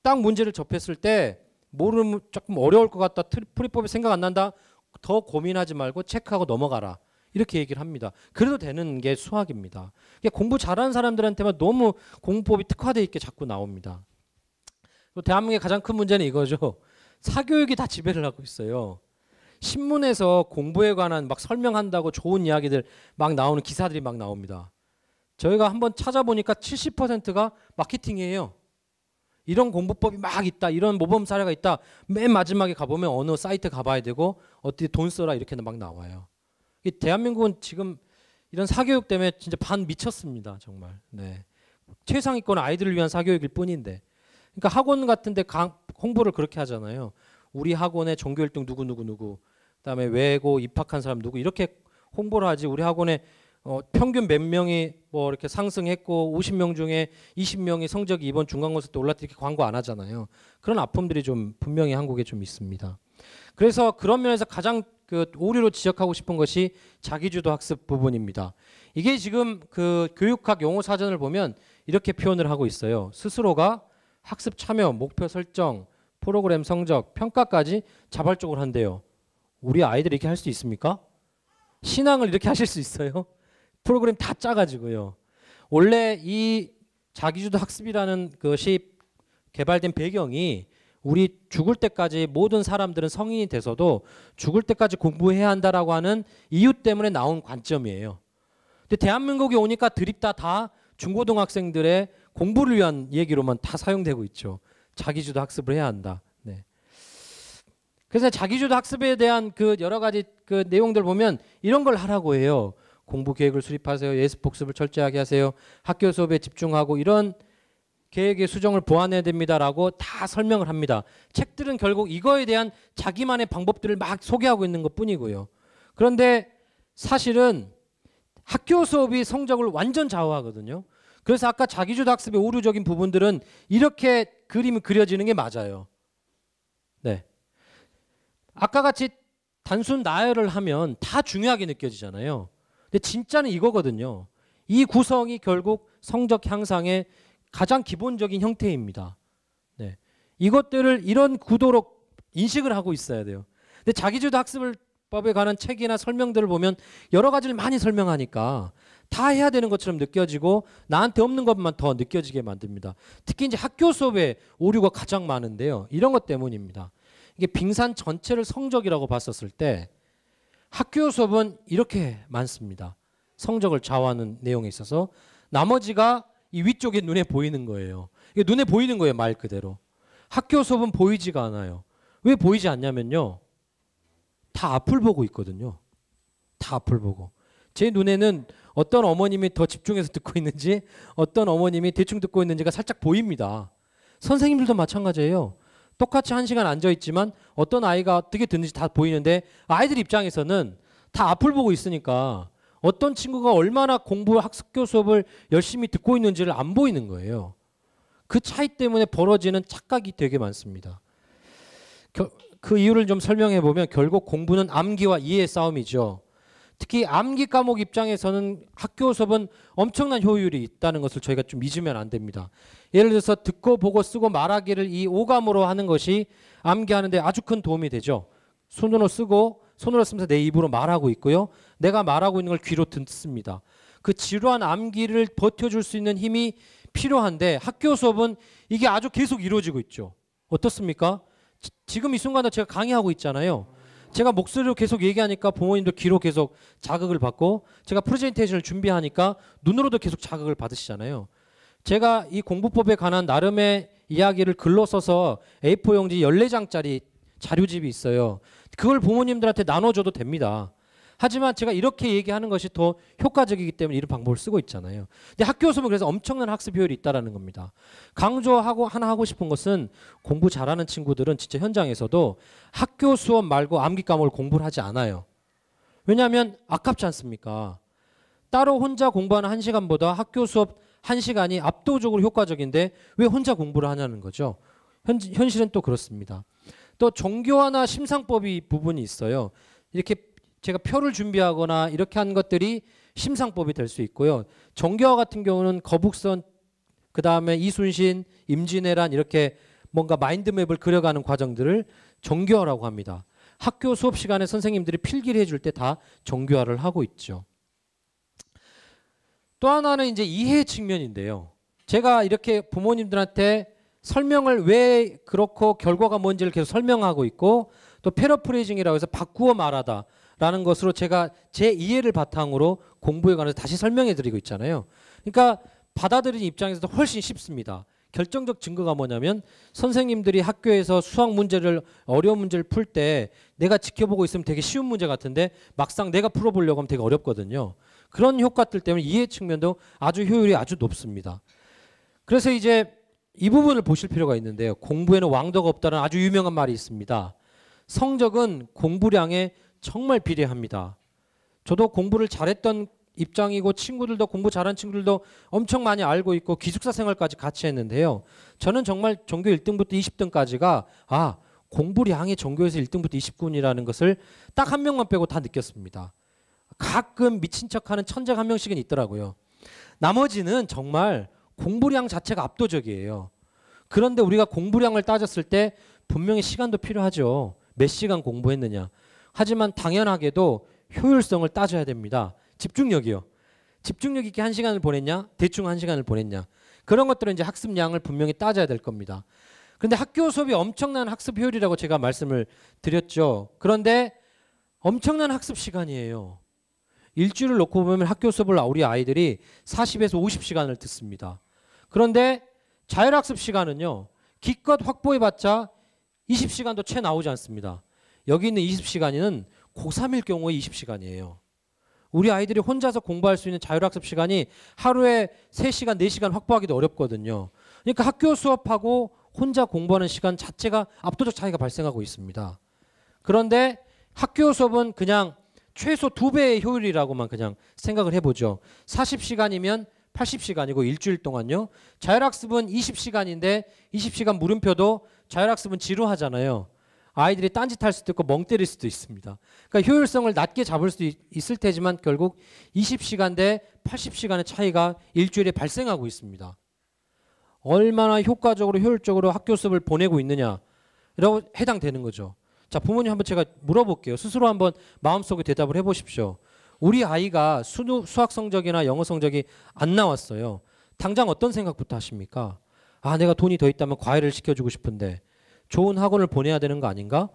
A: 딱 문제를 접했을 때 모르면 조금 어려울 것 같다. 풀이법이 생각 안 난다. 더 고민하지 말고 체크하고 넘어가라. 이렇게 얘기를 합니다. 그래도 되는 게 수학입니다. 공부 잘하는 사람들한테만 너무 공부법이 특화되어 있게 자꾸 나옵니다. 대한민국의 가장 큰 문제는 이거죠. 사교육이 다 지배를 하고 있어요. 신문에서 공부에 관한 막 설명한다고 좋은 이야기들 막 나오는 기사들이 막 나옵니다. 저희가 한번 찾아보니까 70%가 마케팅이에요. 이런 공부법이 막 있다. 이런 모범 사례가 있다. 맨 마지막에 가보면 어느 사이트 가봐야 되고 어떻게 돈 써라 이렇게 막 나와요. 대한민국은 지금 이런 사교육 때문에 진짜 반 미쳤습니다. 정말. 네. 최상위권 아이들을 위한 사교육일 뿐인데. 그러니까 학원 같은 데 강, 홍보를 그렇게 하잖아요. 우리 학원에 종교 1등 누구 누구 누구 그다음에 외고 입학한 사람 누구 이렇게 홍보를 하지 우리 학원에 어, 평균 몇 명이 뭐 이렇게 상승했고 50명 중에 20명이 성적이 이번 중간고사 때 올랐다 이렇게 광고 안 하잖아요. 그런 아픔들이 좀 분명히 한국에 좀 있습니다. 그래서 그런 면에서 가장 그 오류로 지적하고 싶은 것이 자기주도 학습 부분입니다. 이게 지금 그 교육학 용어 사전을 보면 이렇게 표현을 하고 있어요. 스스로가 학습 참여, 목표 설정, 프로그램 성적, 평가까지 자발적으로 한대요. 우리 아이들이 이렇게 할 수 있습니까? 신앙을 이렇게 하실 수 있어요? 프로그램 다 짜가지고요. 원래 이 자기주도 학습이라는 것이 개발된 배경이 우리 죽을 때까지 모든 사람들은 성인이 돼서도 죽을 때까지 공부해야 한다라고 하는 이유 때문에 나온 관점이에요. 근데 대한민국에 오니까 드립다 다 중고등학생들의 공부를 위한 얘기로만 다 사용되고 있죠. 자기주도 학습을 해야 한다. 네. 그래서 자기주도 학습에 대한 그 여러 가지 그 내용들 보면 이런 걸 하라고 해요. 공부 계획을 수립하세요. 예습 복습을 철저하게 하세요. 학교 수업에 집중하고 이런 계획의 수정을 보완해야 됩니다라고 다 설명을 합니다. 책들은 결국 이거에 대한 자기만의 방법들을 막 소개하고 있는 것뿐이고요. 그런데 사실은 학교 수업이 성적을 완전 좌우하거든요. 그래서 아까 자기주도 학습의 오류적인 부분들은 이렇게 그림이 그려지는 게 맞아요. 네. 아까 같이 단순 나열을 하면 다 중요하게 느껴지잖아요. 근데 진짜는 이거거든요. 이 구성이 결국 성적 향상의 가장 기본적인 형태입니다. 네. 이것들을 이런 구도로 인식을 하고 있어야 돼요. 근데 자기주도 학습법에 관한 책이나 설명들을 보면 여러 가지를 많이 설명하니까 다 해야 되는 것처럼 느껴지고 나한테 없는 것만 더 느껴지게 만듭니다. 특히 이제 학교 수업에 오류가 가장 많은데요. 이런 것 때문입니다. 이게 빙산 전체를 성적이라고 봤었을 때 학교 수업은 이렇게 많습니다. 성적을 좌우하는 내용에 있어서 나머지가 이 위쪽에 눈에 보이는 거예요. 이게 눈에 보이는 거예요, 말 그대로. 학교 수업은 보이지가 않아요. 왜 보이지 않냐면요. 다 앞을 보고 있거든요. 다 앞을 보고. 제 눈에는 어떤 어머님이 더 집중해서 듣고 있는지 어떤 어머님이 대충 듣고 있는지가 살짝 보입니다. 선생님들도 마찬가지예요. 똑같이 한 시간 앉아 있지만 어떤 아이가 어떻게 듣는지 다 보이는데 아이들 입장에서는 다 앞을 보고 있으니까 어떤 친구가 얼마나 공부 학습교 수업을 열심히 듣고 있는지를 안 보이는 거예요. 그 차이 때문에 벌어지는 착각이 되게 많습니다. 그 이유를 좀 설명해 보면 결국 공부는 암기와 이해 싸움이죠. 특히 암기 과목 입장에서는 학교 수업은 엄청난 효율이 있다는 것을 저희가 좀 잊으면 안 됩니다. 예를 들어서 듣고 보고 쓰고 말하기를 이 오감으로 하는 것이 암기하는데 아주 큰 도움이 되죠. 손으로 쓰고 손으로 쓰면서 내 입으로 말하고 있고요. 내가 말하고 있는 걸 귀로 듣습니다. 그 지루한 암기를 버텨줄 수 있는 힘이 필요한데 학교 수업은 이게 아주 계속 이루어지고 있죠. 어떻습니까? 지, 금이 순간도 제가 강의하고 있잖아요. 제가 목소리로 계속 얘기하니까 부모님도 귀로 계속 자극을 받고 제가 프레젠테이션을 준비하니까 눈으로도 계속 자극을 받으시잖아요. 제가 이 공부법에 관한 나름의 이야기를 글로 써서 A4 용지 14장짜리 자료집이 있어요. 그걸 부모님들한테 나눠줘도 됩니다. 하지만 제가 이렇게 얘기하는 것이 더 효과적이기 때문에 이런 방법을 쓰고 있잖아요. 근데 학교 수업은 그래서 엄청난 학습 효율이 있다라는 겁니다. 강조하고 하나 하고 싶은 것은 공부 잘하는 친구들은 진짜 현장에서도 학교 수업 말고 암기 과목을 공부를 하지 않아요. 왜냐하면 아깝지 않습니까? 따로 혼자 공부하는 한 시간보다 학교 수업 한 시간이 압도적으로 효과적인데 왜 혼자 공부를 하냐는 거죠. 현, 현실은 또 그렇습니다. 또 종교화나 심상법이 부분이 있어요. 이렇게 제가 표를 준비하거나 이렇게 한 것들이 심상법이 될 수 있고요. 정교화 같은 경우는 거북선 그 다음에 이순신, 임진왜란 이렇게 뭔가 마인드맵을 그려가는 과정들을 정교화라고 합니다. 학교 수업 시간에 선생님들이 필기를 해줄 때 다 정교화를 하고 있죠. 또 하나는 이제 이해 측면인데요. 제가 이렇게 부모님들한테 설명을 왜 그렇고 결과가 뭔지를 계속 설명하고 있고 또 패러프레이징이라고 해서 바꾸어 말하다. 라는 것으로 제가 제 이해를 바탕으로 공부에 관해서 다시 설명해 드리고 있잖아요. 그러니까 받아들인 입장에서도 훨씬 쉽습니다. 결정적 증거가 뭐냐면 선생님들이 학교에서 수학 문제를 어려운 문제를 풀 때 내가 지켜보고 있으면 되게 쉬운 문제 같은데 막상 내가 풀어보려고 하면 되게 어렵거든요. 그런 효과들 때문에 이해 측면도 아주 효율이 아주 높습니다. 그래서 이제 이 부분을 보실 필요가 있는데요. 공부에는 왕도가 없다는 아주 유명한 말이 있습니다. 성적은 공부량의 정말 비례합니다. 저도 공부를 잘했던 입장이고 친구들도 공부 잘한 친구들도 엄청 많이 알고 있고 기숙사 생활까지 같이 했는데요. 저는 정말 전교 1등부터 20등까지가 아 공부량이 전교에서 1등부터 20군이라는 것을 딱 한 명만 빼고 다 느꼈습니다. 가끔 미친 척하는 천재한 명씩은 있더라고요. 나머지는 정말 공부량 자체가 압도적이에요. 그런데 우리가 공부량을 따졌을 때 분명히 시간도 필요하죠. 몇 시간 공부했느냐. 하지만 당연하게도 효율성을 따져야 됩니다. 집중력이요. 집중력 있게 한 시간을 보냈냐? 대충 한 시간을 보냈냐? 그런 것들은 이제 학습량을 분명히 따져야 될 겁니다. 그런데 학교 수업이 엄청난 학습 효율이라고 제가 말씀을 드렸죠. 그런데 엄청난 학습 시간이에요. 일주일을 놓고 보면 학교 수업을 우리 아이들이 40에서 50시간을 듣습니다. 그런데 자율학습 시간은요, 기껏 확보해봤자 20시간도 채 나오지 않습니다. 여기 있는 20시간에는 고3일 경우의 20시간이에요. 우리 아이들이 혼자서 공부할 수 있는 자율학습 시간이 하루에 3시간, 4시간 확보하기도 어렵거든요. 그러니까 학교 수업하고 혼자 공부하는 시간 자체가 압도적 차이가 발생하고 있습니다. 그런데 학교 수업은 그냥 최소 두배의 효율이라고만 그냥 생각을 해보죠. 40시간이면 80시간이고 일주일 동안요. 자율학습은 20시간인데 20시간 물음표도 자율학습은 지루하잖아요. 아이들이 딴짓할 수도 있고 멍 때릴 수도 있습니다. 그러니까 효율성을 낮게 잡을 수도 있, 을 테지만 결국 20시간 대 80시간의 차이가 일주일에 발생하고 있습니다. 얼마나 효과적으로 효율적으로 학교 수업을 보내고 있느냐라고 해당되는 거죠. 자, 부모님 한 번 제가 물어볼게요. 스스로 한번 마음속에 대답을 해 보십시오. 우리 아이가 수, 수학 성적이나 영어 성적이 안 나왔어요. 당장 어떤 생각부터 하십니까? 아, 내가 돈이 더 있다면 과외를 시켜주고 싶은데 좋은 학원을 보내야 되는 거 아닌가?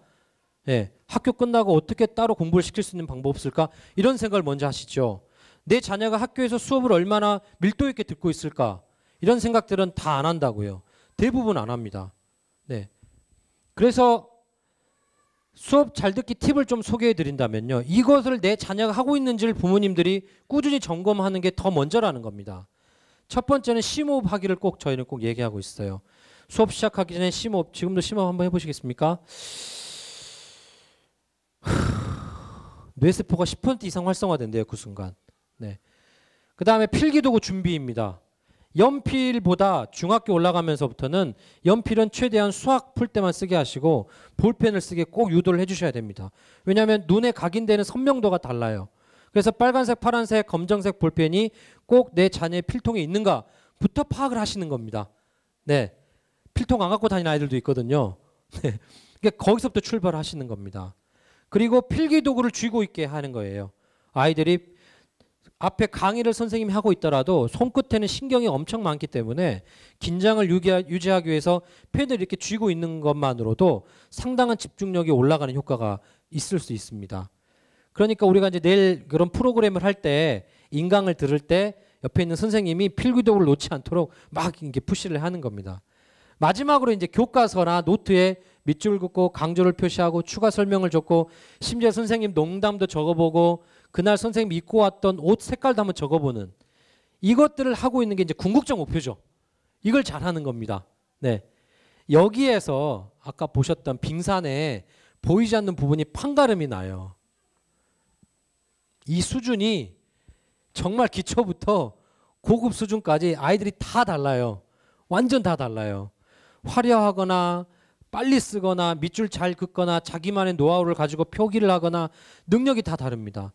A: 예, 학교 끝나고 어떻게 따로 공부를 시킬 수 있는 방법 없을까? 이런 생각을 먼저 하시죠. 내 자녀가 학교에서 수업을 얼마나 밀도 있게 듣고 있을까? 이런 생각들은 다 안 한다고요. 대부분 안 합니다. 네. 그래서 수업 잘 듣기 팁을 좀 소개해 드린다면요. 이것을 내 자녀가 하고 있는지를 부모님들이 꾸준히 점검하는 게 더 먼저라는 겁니다. 첫 번째는 심호흡하기를 꼭 저희는 꼭 얘기하고 있어요. 수업 시작하기 전에 심호흡, 지금도 심호흡 한번 해보시겠습니까? 뇌세포가 10% 이상 활성화된대요, 그 순간. 네. 그 다음에 필기도구 준비입니다. 연필보다 중학교 올라가면서부터는 연필은 최대한 수학 풀 때만 쓰게 하시고 볼펜을 쓰게 꼭 유도를 해주셔야 됩니다. 왜냐하면 눈에 각인되는 선명도가 달라요. 그래서 빨간색, 파란색, 검정색 볼펜이 꼭내잔녀의 필통에 있는가부터 파악을 하시는 겁니다. 네. 필통 안 갖고 다니는 아이들도 있거든요. 네. 그러니까 거기서부터 출발하시는 겁니다. 그리고 필기 도구를 쥐고 있게 하는 거예요. 아이들이 앞에 강의를 선생님이 하고 있더라도 손끝에는 신경이 엄청 많기 때문에 긴장을 유지하기 위해서 패드 이렇게 쥐고 있는 것만으로도 상당한 집중력이 올라가는 효과가 있을 수 있습니다. 그러니까 우리가 이제 내일 그런 프로그램을 할 때 인강을 들을 때 옆에 있는 선생님이 필기도구를 놓지 않도록 막 이렇게 푸시를 하는 겁니다. 마지막으로 이제 교과서나 노트에 밑줄 긋고 강조를 표시하고 추가 설명을 줬고 심지어 선생님 농담도 적어보고 그날 선생님이 입고 왔던 옷 색깔도 한번 적어보는 이것들을 하고 있는 게 이제 궁극적 목표죠. 이걸 잘하는 겁니다. 네. 여기에서 아까 보셨던 빙산에 보이지 않는 부분이 판가름이 나요. 이 수준이 정말 기초부터 고급 수준까지 아이들이 다 달라요. 완전 다 달라요. 화려하거나 빨리 쓰거나 밑줄 잘 긋거나 자기만의 노하우를 가지고 표기를 하거나 능력이 다 다릅니다.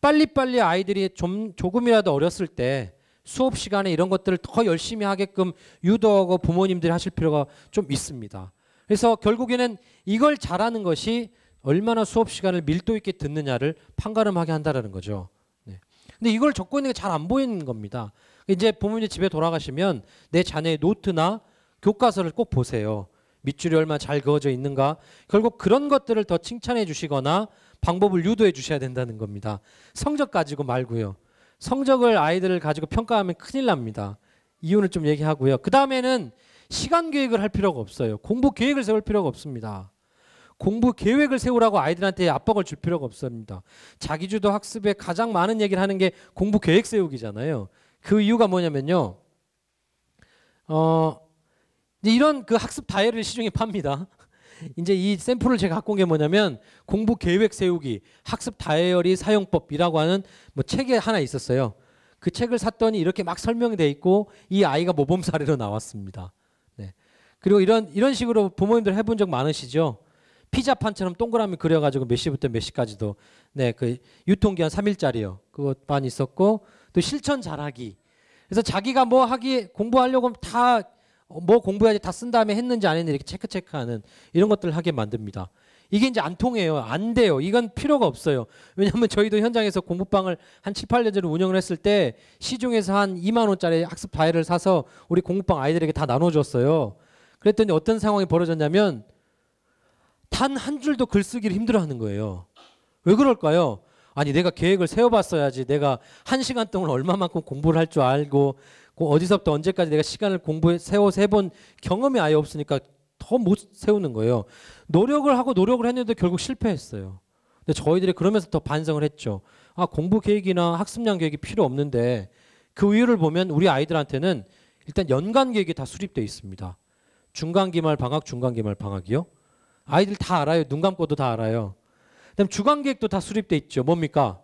A: 빨리빨리 아이들이 좀 조금이라도 어렸을 때 수업 시간에 이런 것들을 더 열심히 하게끔 유도하고 부모님들이 하실 필요가 좀 있습니다. 그래서 결국에는 이걸 잘하는 것이 얼마나 수업 시간을 밀도 있게 듣느냐를 판가름하게 한다라는 거죠. 네. 근데 이걸 적고 있는 게 잘 안 보이는 겁니다. 이제 부모님 집에 돌아가시면 내 자녀의 노트나 교과서를 꼭 보세요. 밑줄이 얼마나 잘 그어져 있는가. 결국 그런 것들을 더 칭찬해 주시거나 방법을 유도해 주셔야 된다는 겁니다. 성적 가지고 말고요. 성적을 아이들을 가지고 평가하면 큰일 납니다. 이유는 좀 얘기하고요. 그 다음에는 시간 계획을 할 필요가 없어요. 공부 계획을 세울 필요가 없습니다. 공부 계획을 세우라고 아이들한테 압박을 줄 필요가 없습니다. 자기주도 학습에 가장 많은 얘기를 하는 게 공부 계획 세우기잖아요. 그 이유가 뭐냐면요. 어, 이제 이런 그 학습 다이어리를 시중에 팝니다. 이제 이 샘플을 제가 갖고 온 게 뭐냐면 공부 계획 세우기 학습 다이어리 사용법이라고 하는 뭐 책이 하나 있었어요. 그 책을 샀더니 이렇게 막 설명이 돼 있고 이 아이가 모범 사례로 나왔습니다. 네. 그리고 이런 이런 식으로 부모님들 해본 적 많으시죠? 피자판처럼 동그라미 그려가지고 몇 시부터 몇 시까지도 네그 유통기한 3일짜리요. 그것 반 있었고 또 실천 잘하기. 그래서 자기가 뭐 하기 공부하려고 하면 다 어, 뭐 공부해야지 다 쓴 다음에 했는지 안 했는지 이렇게 체크 체크하는 이런 것들을 하게 만듭니다. 이게 이제 안 통해요. 안 돼요. 이건 필요가 없어요. 왜냐하면 저희도 현장에서 공부방을 한 7, 8년 전에 운영을 했을 때 시중에서 한 2만 원짜리 학습 다이를 사서 우리 공부방 아이들에게 다 나눠줬어요. 그랬더니 어떤 상황이 벌어졌냐면 단 한 줄도 글쓰기를 힘들어하는 거예요. 왜 그럴까요? 아니 내가 계획을 세워봤어야지 내가 한 시간 동안 얼마만큼 공부를 할 줄 알고 어디서부터 언제까지 내가 시간을 공부해 세워 세본 경험이 아예 없으니까 더 못 세우는 거예요. 노력을 하고 노력을 했는데 결국 실패했어요. 근데 저희들이 그러면서 더 반성을 했죠. 아 공부 계획이나 학습량 계획이 필요 없는데 그 이유를 보면 우리 아이들한테는 일단 연간 계획이 다 수립돼 있습니다. 중간 기말 방학, 중간 기말 방학이요. 아이들 다 알아요. 눈 감고도 다 알아요. 그다음 주간 계획도 다 수립돼 있죠. 뭡니까?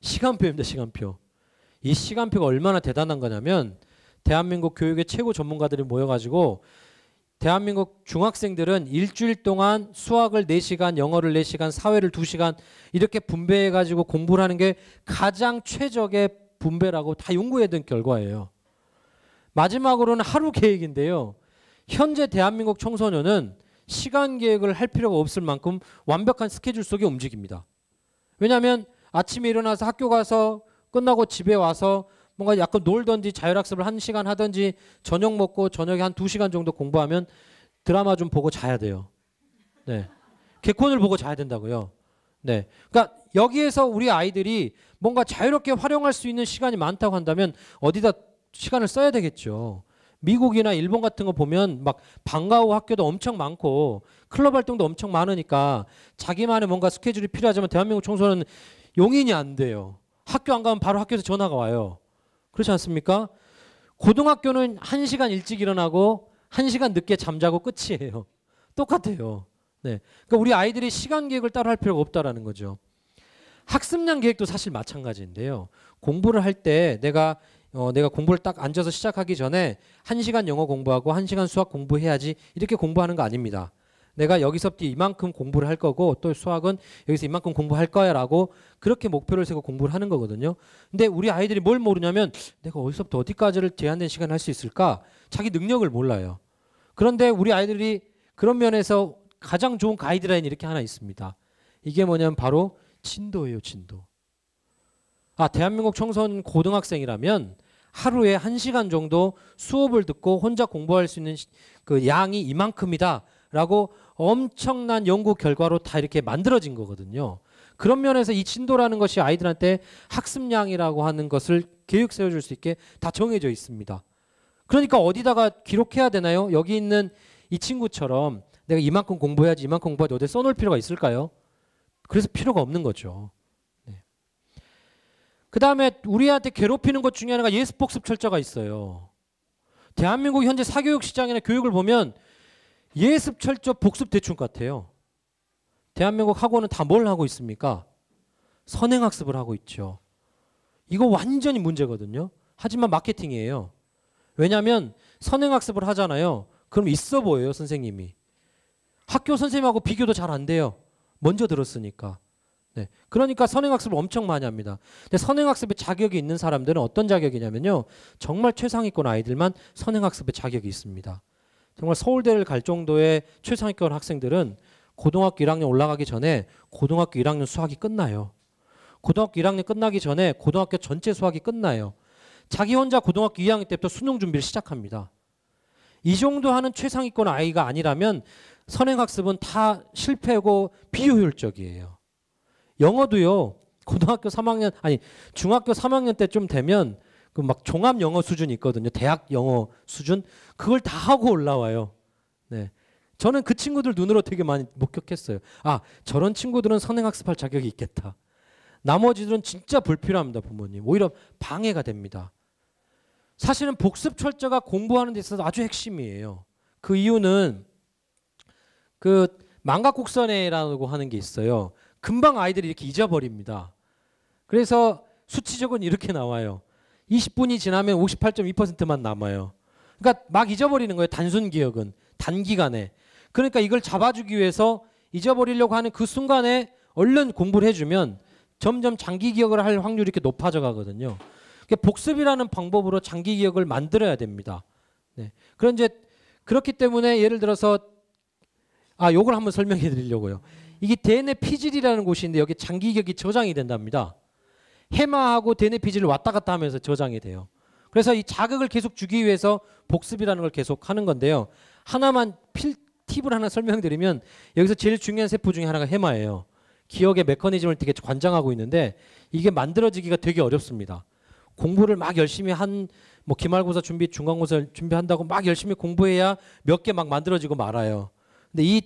A: 시간표입니다. 시간표. 이 시간표가 얼마나 대단한 거냐면 대한민국 교육의 최고 전문가들이 모여가지고 대한민국 중학생들은 일주일 동안 수학을 4시간, 영어를 4시간, 사회를 2시간 이렇게 분배해가지고 공부를 하는 게 가장 최적의 분배라고 다 연구해둔 결과예요. 마지막으로는 하루 계획인데요. 현재 대한민국 청소년은 시간 계획을 할 필요가 없을 만큼 완벽한 스케줄 속에 움직입니다. 왜냐하면 아침에 일어나서 학교 가서 끝나고 집에 와서 뭔가 약간 놀던지 자율학습을 한 시간 하던지 저녁 먹고 저녁에 한 두 시간 정도 공부하면 드라마 좀 보고 자야 돼요. 네. 개콘을 보고 자야 된다고요. 네. 그러니까 여기에서 우리 아이들이 뭔가 자유롭게 활용할 수 있는 시간이 많다고 한다면 어디다 시간을 써야 되겠죠. 미국이나 일본 같은 거 보면 막 방과 후 학교도 엄청 많고 클럽 활동도 엄청 많으니까 자기만의 뭔가 스케줄이 필요하지만 대한민국 청소년은 용인이 안 돼요. 학교 안 가면 바로 학교에서 전화가 와요. 그렇지 않습니까? 고등학교는 한시간 일찍 일어나고 한시간 늦게 잠자고 끝이에요. 똑같아요. 네. 그러니까 우리 아이들이 시간 계획을 따로 할 필요가 없다라는 거죠. 학습량 계획도 사실 마찬가지인데요. 공부를 할 때 내가 어, 내가 공부를 딱 앉아서 시작하기 전에 한시간 영어 공부하고 한시간 수학 공부해야지 이렇게 공부하는 거 아닙니다. 내가 여기서부터 이만큼 공부를 할 거고 또 수학은 여기서 이만큼 공부할 거야라고 그렇게 목표를 세고 공부를 하는 거거든요. 근데 우리 아이들이 뭘 모르냐면 내가 어디서부터 어디까지를 제한된 시간 할수 있을까? 자기 능력을 몰라요. 그런데 우리 아이들이 그런 면에서 가장 좋은 가이드라인이 렇게 하나 있습니다. 이게 뭐냐면 바로 진도예요, 진도. 아, 대한민국 청소년 고등학생이라면 하루에 한시간 정도 수업을 듣고 혼자 공부할 수 있는 그 양이 이만큼이다. 라고 엄청난 연구 결과로 다 이렇게 만들어진 거거든요. 그런 면에서 이 진도라는 것이 아이들한테 학습량이라고 하는 것을 계획 세워줄 수 있게 다 정해져 있습니다. 그러니까 어디다가 기록해야 되나요? 여기 있는 이 친구처럼 내가 이만큼 공부해야지 이만큼 공부해야지 어디에 써놓을 필요가 있을까요? 그래서 필요가 없는 거죠. 네. 그 다음에 우리한테 괴롭히는 것 중에 하나가 예습복습 철저가 있어요. 대한민국 현재 사교육 시장이나 교육을 보면 예습 철저 복습 대충 같아요. 대한민국 학원은 다 뭘 하고 있습니까? 선행학습을 하고 있죠. 이거 완전히 문제거든요. 하지만 마케팅이에요. 왜냐하면 선행학습을 하잖아요. 그럼 있어 보여요, 선생님이. 학교 선생님하고 비교도 잘 안 돼요. 먼저 들었으니까. 네. 그러니까 선행학습을 엄청 많이 합니다. 근데 선행학습의 자격이 있는 사람들은 어떤 자격이냐면요. 정말 최상위권 아이들만 선행학습의 자격이 있습니다. 정말 서울대를 갈 정도의 최상위권 학생들은 고등학교 1학년 올라가기 전에 고등학교 1학년 수학이 끝나요. 고등학교 1학년 끝나기 전에 고등학교 전체 수학이 끝나요. 자기 혼자 고등학교 2학년 때부터 수능 준비를 시작합니다. 이 정도 하는 최상위권 아이가 아니라면 선행학습은 다 실패고 비효율적이에요. 영어도요, 고등학교 3학년, 아니, 중학교 3학년 때쯤 되면 그막 종합 영어 수준이 있거든요. 대학 영어 수준 그걸 다 하고 올라와요. 네. 저는 그 친구들 눈으로 되게 많이 목격했어요. 아, 저런 친구들은 선행학습할 자격이 있겠다. 나머지들은 진짜 불필요합니다, 부모님. 오히려 방해가 됩니다. 사실은 복습 철저가 공부하는 데 있어서 아주 핵심이에요. 그 이유는 그 망각곡선해라고 하는 게 있어요. 금방 아이들이 이렇게 잊어버립니다. 그래서 수치적은 이렇게 나와요. 20분이 지나면 58.2%만 남아요. 그러니까 막 잊어버리는 거예요. 단순 기억은 단기간에. 그러니까 이걸 잡아주기 위해서 잊어버리려고 하는 그 순간에 얼른 공부를 해주면 점점 장기 기억을 할 확률이 이렇게 높아져 가거든요. 그러니까 복습이라는 방법으로 장기 기억을 만들어야 됩니다. 네. 그런 이제 그렇기 때문에 예를 들어서 아 요걸 한번 설명해 드리려고요. 이게 대뇌 피질이라는 곳인데 여기 장기 기억이 저장이 된답니다. 해마하고 데네피지를 왔다 갔다 하면서 저장이 돼요. 그래서 이 자극을 계속 주기 위해서 복습이라는 걸 계속 하는 건데요. 하나만 필, 팁을 하나 설명드리면 여기서 제일 중요한 세포 중에 하나가 해마예요. 기억의 메커니즘을 되게 관장하고 있는데 이게 만들어지기가 되게 어렵습니다. 공부를 막 열심히 한 뭐 기말고사 준비, 중간고사 준비한다고 막 열심히 공부해야 몇 개 막 만들어지고 말아요. 근데 이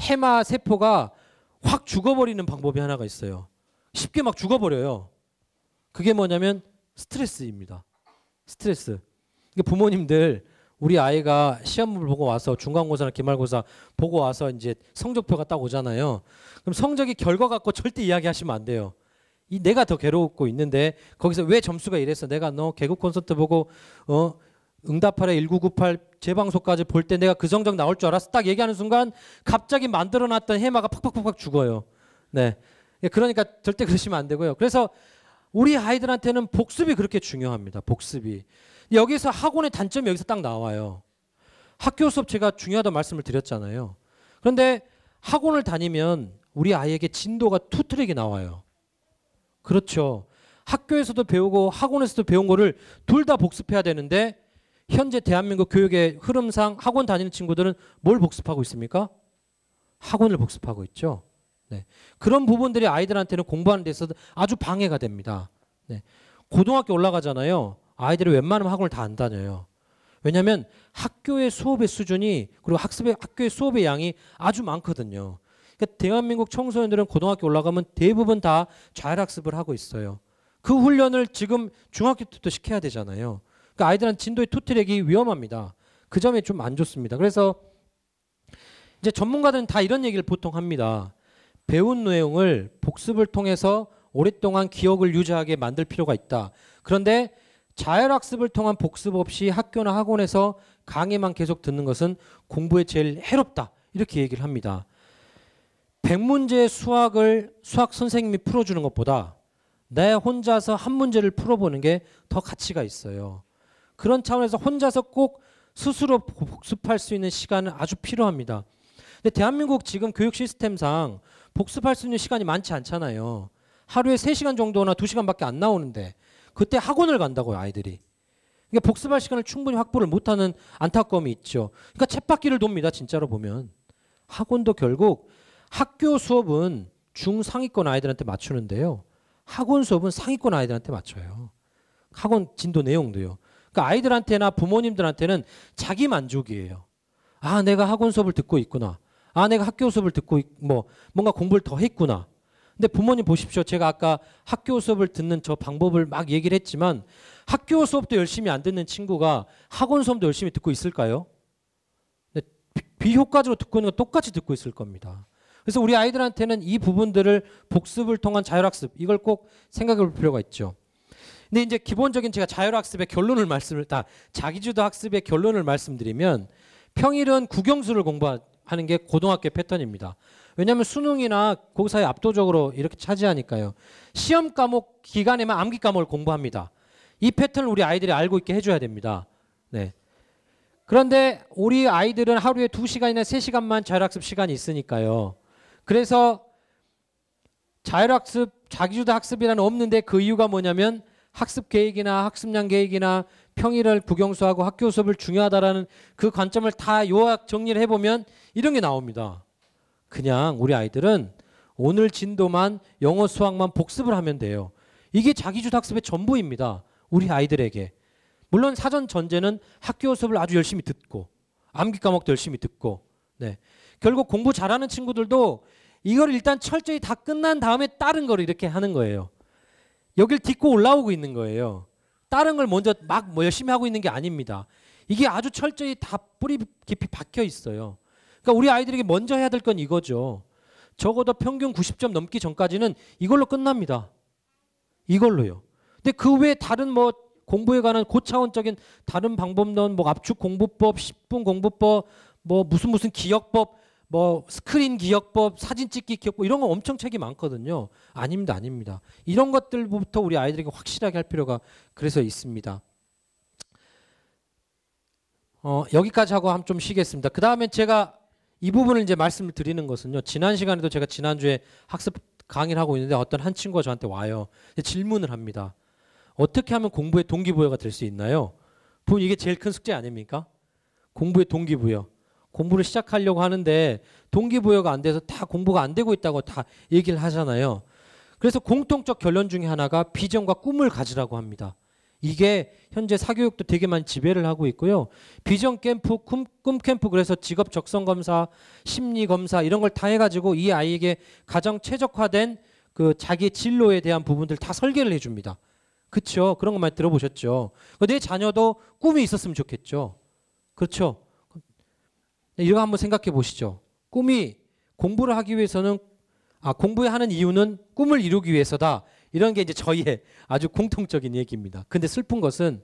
A: 해마 세포가 확 죽어버리는 방법이 하나가 있어요. 쉽게 막 죽어버려요. 그게 뭐냐면 스트레스입니다. 스트레스. 부모님들 우리 아이가 시험을 보고 와서 중간고사나 기말고사 보고 와서 이제 성적표가 딱 오잖아요. 그럼 성적이 결과 갖고 절대 이야기하시면 안 돼요. 이 내가 더 괴롭고 있는데 거기서 왜 점수가 이랬어? 내가 너개그 콘서트 보고 어 응답하라 1998 재방송까지 볼 때 내가 그 성적 나올 줄 알았어. 딱 얘기하는 순간 갑자기 만들어놨던 해마가 팍팍팍팍 죽어요. 네. 예, 그러니까 절대 그러시면 안 되고요. 그래서 우리 아이들한테는 복습이 그렇게 중요합니다. 복습이. 여기서 학원의 단점이 여기서 딱 나와요. 학교 수업 제가 중요하다 말씀을 드렸잖아요. 그런데 학원을 다니면 우리 아이에게 진도가 투 트랙이 나와요. 그렇죠. 학교에서도 배우고 학원에서도 배운 거를 둘 다 복습해야 되는데 현재 대한민국 교육의 흐름상 학원 다니는 친구들은 뭘 복습하고 있습니까? 학원을 복습하고 있죠. 네. 그런 부분들이 아이들한테는 공부하는 데 있어서 아주 방해가 됩니다. 네. 고등학교 올라가잖아요. 아이들이 웬만하면 학원을 다 안 다녀요. 왜냐하면 학교의 수업의 수준이 그리고 학습의 학교의 수업의 양이 아주 많거든요. 그러니까 대한민국 청소년들은 고등학교 올라가면 대부분 다 자율학습을 하고 있어요. 그 훈련을 지금 중학교 때부터 시켜야 되잖아요. 그러니까 아이들한 진도의 투트랙이 위험합니다. 그 점이 좀안 좋습니다. 그래서 이제 전문가들은 다 이런 얘기를 보통 합니다. 배운 내용을 복습을 통해서 오랫동안 기억을 유지하게 만들 필요가 있다. 그런데 자율학습을 통한 복습 없이 학교나 학원에서 강의만 계속 듣는 것은 공부에 제일 해롭다. 이렇게 얘기를 합니다. 100문제 수학을 수학 선생님이 풀어주는 것보다 내 혼자서 한 문제를 풀어보는 게 더 가치가 있어요. 그런 차원에서 혼자서 꼭 스스로 복습할 수 있는 시간은 아주 필요합니다. 근데 대한민국 지금 교육 시스템상 복습할 수 있는 시간이 많지 않잖아요. 하루에 3시간 정도나 2시간밖에 안 나오는데 그때 학원을 간다고요, 아이들이. 그러니까 복습할 시간을 충분히 확보를 못하는 안타까움이 있죠. 그러니까 챗바퀴를 돕니다, 진짜로 보면. 학원도 결국 학교 수업은 중상위권 아이들한테 맞추는데요. 학원 수업은 상위권 아이들한테 맞춰요. 학원 진도 내용도요. 그러니까 아이들한테나 부모님들한테는 자기 만족이에요. 아, 내가 학원 수업을 듣고 있구나. 아내가 학교 수업을 듣고 뭐 뭔가 공부를 더 했구나. 근데 부모님 보십시오. 제가 아까 학교 수업을 듣는 저 방법을 막 얘기를 했지만 학교 수업도 열심히 안 듣는 친구가 학원 수업도 열심히 듣고 있을까요? 비효과적으로 듣고 있는 건 똑같이 듣고 있을 겁니다. 그래서 우리 아이들한테는 이 부분들을 복습을 통한 자율학습 이걸 꼭 생각해 볼 필요가 있죠. 근데 이제 기본적인 제가 자율학습의 결론을 말씀을 다 아, 자기주도 학습의 결론을 말씀드리면 평일은 국영수를 공부 하는 게 고등학교 패턴입니다. 왜냐하면 수능이나 고사에 압도적으로 이렇게 차지하니까요. 시험 과목 기간에만 암기 과목을 공부합니다. 이 패턴을 우리 아이들이 알고 있게 해줘야 됩니다. 네. 그런데 우리 아이들은 하루에 두시간이나세시간만 자율학습 시간이 있으니까요. 그래서 자율학습, 자기주도 학습이란 없는데 그 이유가 뭐냐면 학습 계획이나 학습량 계획이나 평일을 국경수하고 학교 수업을 중요하다라는 그 관점을 다 요약 정리를 해보면 이런 게 나옵니다. 그냥 우리 아이들은 오늘 진도만 영어 수학만 복습을 하면 돼요. 이게 자기주도 학습의 전부입니다. 우리 아이들에게. 물론 사전 전제는 학교 수업을 아주 열심히 듣고 암기 과목도 열심히 듣고 네. 결국 공부 잘하는 친구들도 이걸 일단 철저히 다 끝난 다음에 다른 걸 이렇게 하는 거예요. 여길 딛고 올라오고 있는 거예요. 다른 걸 먼저 막뭐 열심히 하고 있는 게 아닙니다. 이게 아주 철저히 다 뿌리 깊이 박혀 있어요. 그러니까 우리 아이들에게 먼저 해야 될 건 이거죠. 적어도 평균 90점 넘기 전까지는 이걸로 끝납니다. 이걸로요. 근데 그 외에 다른 뭐 공부에 관한 고차원적인 다른 방법론, 뭐 압축 공부법, 10분 공부법, 뭐 무슨 무슨 기억법, 뭐 스크린 기억법, 사진 찍기 기억법 이런 거 엄청 책이 많거든요. 아닙니다, 아닙니다. 이런 것들부터 우리 아이들에게 확실하게 할 필요가 그래서 있습니다. 어, 여기까지 하고 한 좀 쉬겠습니다. 그 다음에 제가 이 부분을 이제 말씀을 드리는 것은요. 지난 시간에도 제가 지난주에 학습 강의를 하고 있는데 어떤 한 친구가 저한테 와요. 질문을 합니다. 어떻게 하면 공부의 동기부여가 될 수 있나요? 보면 이게 제일 큰 숙제 아닙니까? 공부의 동기부여. 공부를 시작하려고 하는데 동기부여가 안 돼서 다 공부가 안 되고 있다고 다 얘기를 하잖아요. 그래서 공통적 결론 중에 하나가 비전과 꿈을 가지라고 합니다. 이게 현재 사교육도 되게 많이 지배를 하고 있고요. 비전 캠프, 꿈, 꿈 캠프 그래서 직업 적성 검사, 심리 검사 이런 걸 다 해가지고 이 아이에게 가장 최적화된 그 자기 진로에 대한 부분들 다 설계를 해줍니다. 그렇죠? 그런 것만 들어보셨죠. 내 자녀도 꿈이 있었으면 좋겠죠. 그렇죠? 네, 이거 한번 생각해 보시죠. 꿈이 공부를 하기 위해서는 아 공부하는 이유는 꿈을 이루기 위해서다. 이런 게 이제 저희의 아주 공통적인 얘기입니다. 근데 슬픈 것은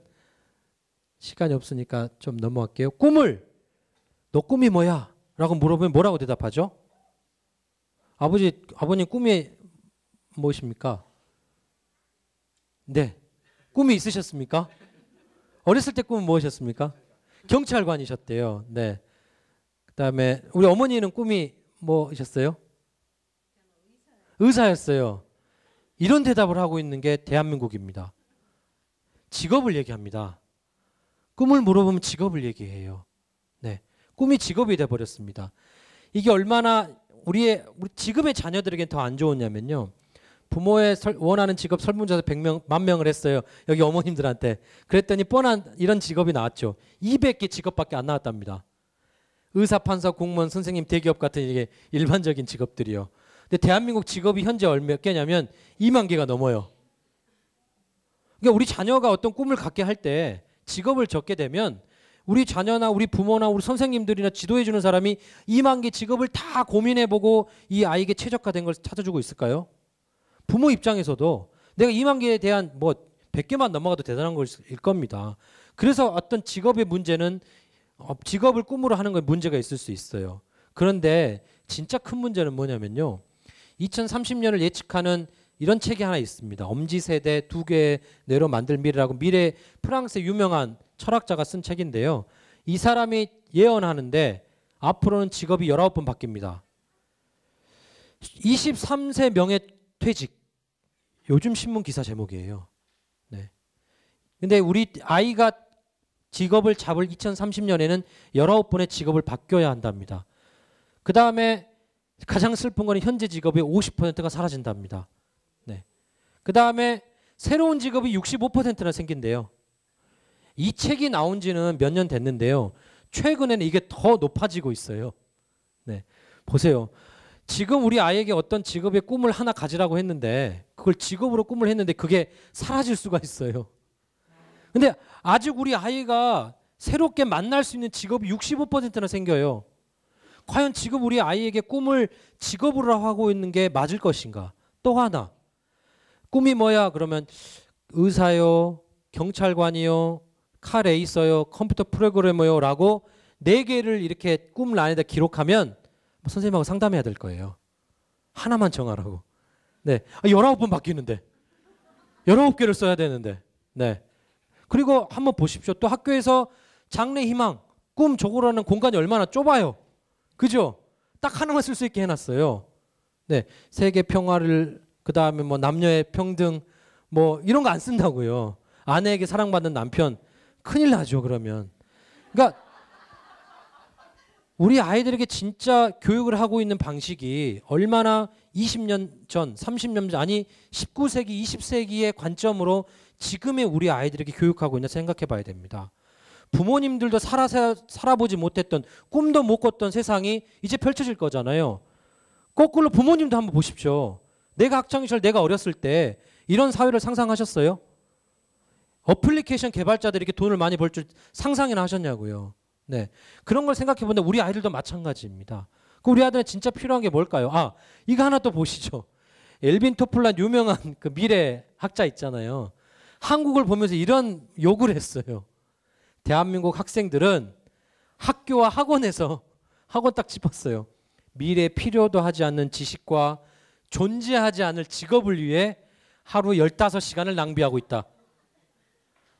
A: 시간이 없으니까 좀 넘어갈게요. 꿈을 너 꿈이 뭐야? 라고 물어보면 뭐라고 대답하죠? 아버지 아버님 꿈이 무엇입니까? 네. 꿈이 있으셨습니까? 어렸을 때 꿈은 무엇이었습니까? 경찰관이셨대요. 네. 그다음에 우리 어머니는 꿈이 뭐셨어요? 의사였어요. 이런 대답을 하고 있는 게 대한민국입니다. 직업을 얘기합니다. 꿈을 물어보면 직업을 얘기해요. 네. 꿈이 직업이 돼 버렸습니다. 이게 얼마나 우리의 우리 지금의 자녀들에게 더 안 좋으냐면요. 부모의 설, 원하는 직업 설문조사 100명 만 명을 했어요. 여기 어머님들한테. 그랬더니 뻔한 이런 직업이 나왔죠. 200개 직업밖에 안 나왔답니다. 의사, 판사, 공무원, 선생님, 대기업 같은 이게 일반적인 직업들이요. 근데 대한민국 직업이 현재 얼마 개냐면 2만 개가 넘어요. 그러니까 우리 자녀가 어떤 꿈을 갖게 할 때 직업을 적게 되면 우리 자녀나 우리 부모나 우리 선생님들이나 지도해주는 사람이 2만 개 직업을 다 고민해보고 이 아이에게 최적화된 걸 찾아주고 있을까요? 부모 입장에서도 내가 2만 개에 대한 뭐 100개만 넘어가도 대단한 것일 겁니다. 그래서 어떤 직업의 문제는 어, 직업을 꿈으로 하는 건 문제가 있을 수 있어요. 그런데 진짜 큰 문제는 뭐냐면요. 2030년을 예측하는 이런 책이 하나 있습니다. 엄지 세대 두 개의 로 만들 미래라고 미래 프랑스의 유명한 철학자가 쓴 책인데요. 이 사람이 예언하는데 앞으로는 직업이 19번 바뀝니다. 23세 명예 퇴직. 요즘 신문 기사 제목이에요. 네. 근데 우리 아이가 직업을 잡을 2030년에는 19번의 직업을 바뀌어야 한답니다. 그 다음에 가장 슬픈 건 현재 직업의 50%가 사라진답니다. 네. 그 다음에 새로운 직업이 65%나 생긴대요. 이 책이 나온 지는 몇 년 됐는데요. 최근에는 이게 더 높아지고 있어요. 네. 보세요. 지금 우리 아이에게 어떤 직업의 꿈을 하나 가지라고 했는데 그걸 직업으로 꿈을 했는데 그게 사라질 수가 있어요. 근데 아직 우리 아이가 새롭게 만날 수 있는 직업이 65%나 생겨요. 과연 지금 우리 아이에게 꿈을 직업으로 하고 있는 게 맞을 것인가? 또 하나. 꿈이 뭐야? 그러면 의사요, 경찰관이요, 카 레이서요, 컴퓨터 프로그래머요라고 네 개를 이렇게 꿈 라인에다 기록하면 뭐 선생님하고 상담해야 될 거예요. 하나만 정하라고. 네. 아, 19번 바뀌는데. 19개를 써야 되는데. 네. 그리고 한번 보십시오. 또 학교에서 장래 희망, 꿈적으라는 공간이 얼마나 좁아요. 그죠? 딱 하나만 쓸 수 있게 해놨어요. 네, 세계 평화를 그 다음에 뭐 남녀의 평등 뭐 이런 거 안 쓴다고요. 아내에게 사랑받는 남편 큰일 나죠 그러면. 그러니까 우리 아이들에게 진짜 교육을 하고 있는 방식이 얼마나 20년 전, 30년 전 아니 19세기, 20세기의 관점으로 지금의 우리 아이들에게 교육하고 있나 생각해 봐야 됩니다. 부모님들도 살아, 살아보지 못했던 꿈도 못 꿨던 세상이 이제 펼쳐질 거잖아요. 거꾸로 부모님도 한번 보십시오. 내가 학창시절 내가 어렸을 때 이런 사회를 상상하셨어요? 어플리케이션 개발자들이 이렇게 돈을 많이 벌 줄 상상이나 하셨냐고요. 네. 그런 걸 생각해 보는데 우리 아이들도 마찬가지입니다. 그 우리 아들은 진짜 필요한 게 뭘까요? 아, 이거 하나 또 보시죠. 엘빈 토플란 유명한 그 미래 학자 있잖아요. 한국을 보면서 이런 욕을 했어요. 대한민국 학생들은 학교와 학원에서 학원 딱 짚었어요. 미래 에 필요도 하지 않는 지식과 존재하지 않을 직업을 위해 하루 15시간을 낭비하고 있다.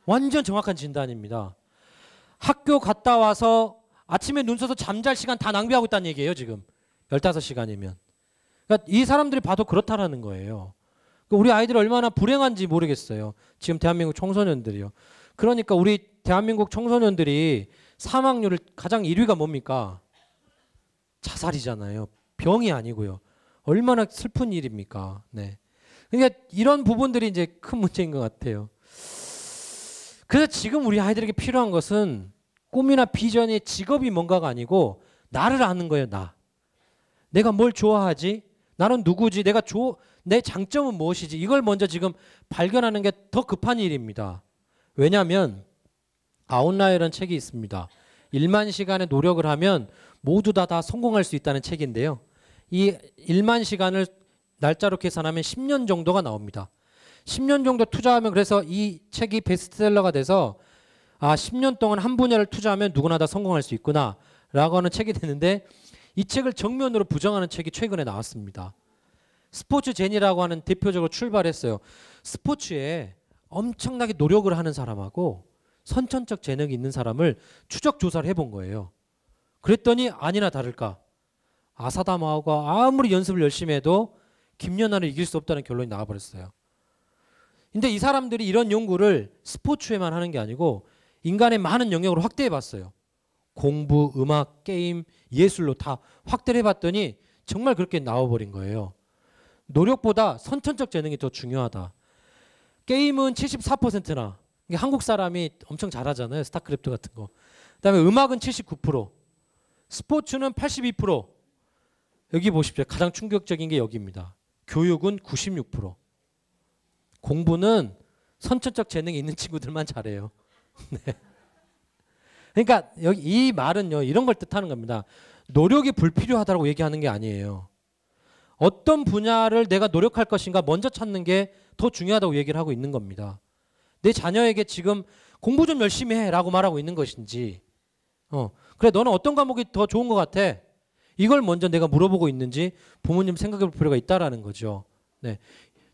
A: 완전 정확한 진단입니다. 학교 갔다 와서 아침에 눈 써서 잠잘 시간 다 낭비하고 있다는 얘기예요, 지금. 15시간이면. 그러니까 이 사람들이 봐도 그렇다라는 거예요. 그러니까 우리 아이들 얼마나 불행한지 모르겠어요. 지금 대한민국 청소년들이요. 그러니까 우리 대한민국 청소년들이 사망률을 가장 1위가 뭡니까? 자살이잖아요. 병이 아니고요. 얼마나 슬픈 일입니까? 네. 그러니까 이런 부분들이 이제 큰 문제인 것 같아요. 그래서 지금 우리 아이들에게 필요한 것은 꿈이나 비전의 직업이 뭔가가 아니고 나를 아는 거예요, 나. 내가 뭘 좋아하지? 나는 누구지? 내가 조, 내 장점은 무엇이지? 이걸 먼저 지금 발견하는 게 더 급한 일입니다. 왜냐하면 아웃라이어라는 책이 있습니다. 1만 시간의 노력을 하면 모두 다다 성공할 수 있다는 책인데요. 이 1만 시간을 날짜로 계산하면 10년 정도가 나옵니다. 10년 정도 투자하면 그래서 이 책이 베스트셀러가 돼서 아 10년 동안 한 분야를 투자하면 누구나 다 성공할 수 있구나라고 하는 책이 되는데 이 책을 정면으로 부정하는 책이 최근에 나왔습니다. 스포츠 제니라고 하는 대표적으로 출발했어요. 스포츠에 엄청나게 노력을 하는 사람하고 선천적 재능이 있는 사람을 추적 조사를 해본 거예요. 그랬더니 아니나 다를까 아사다마오가 아무리 연습을 열심히 해도 김연아를 이길 수 없다는 결론이 나와버렸어요. 근데 이 사람들이 이런 연구를 스포츠에만 하는 게 아니고 인간의 많은 영역으로 확대해 봤어요. 공부, 음악, 게임, 예술로 다 확대를 해 봤더니 정말 그렇게 나와버린 거예요. 노력보다 선천적 재능이 더 중요하다. 게임은 74%나 이게 한국 사람이 엄청 잘하잖아요. 스타크래프트 같은 거. 그다음에 음악은 79%, 스포츠는 82%. 여기 보십시오. 가장 충격적인 게 여기입니다. 교육은 96%. 공부는 선천적 재능이 있는 친구들만 잘해요. 네. 그러니까 여기 이 말은요. 이런 걸 뜻하는 겁니다. 노력이 불필요하다고 얘기하는 게 아니에요. 어떤 분야를 내가 노력할 것인가 먼저 찾는 게 더 중요하다고 얘기를 하고 있는 겁니다. 내 자녀에게 지금 공부 좀 열심히 해라고 말하고 있는 것인지 어 그래 너는 어떤 과목이 더 좋은 것 같아 이걸 먼저 내가 물어보고 있는지 부모님 생각해 볼 필요가 있다라는 거죠 네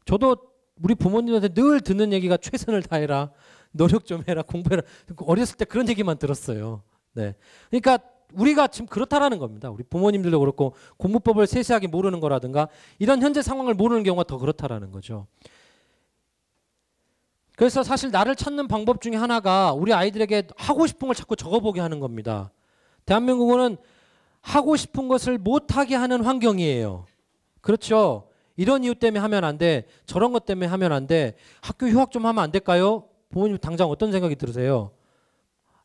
A: 저도 우리 부모님한테 늘 듣는 얘기가 최선을 다해라 노력 좀 해라 공부해라 어렸을 때 그런 얘기만 들었어요 네 그러니까 우리가 지금 그렇다라는 겁니다. 우리 부모님들도 그렇고 공부법을 세세하게 모르는 거라든가 이런 현재 상황을 모르는 경우가 더 그렇다라는 거죠. 그래서 사실 나를 찾는 방법 중에 하나가 우리 아이들에게 하고 싶은 걸 자꾸 적어보게 하는 겁니다. 대한민국은 하고 싶은 것을 못하게 하는 환경이에요. 그렇죠. 이런 이유 때문에 하면 안 돼. 저런 것 때문에 하면 안 돼. 학교 휴학 좀 하면 안 될까요? 부모님 당장 어떤 생각이 들으세요?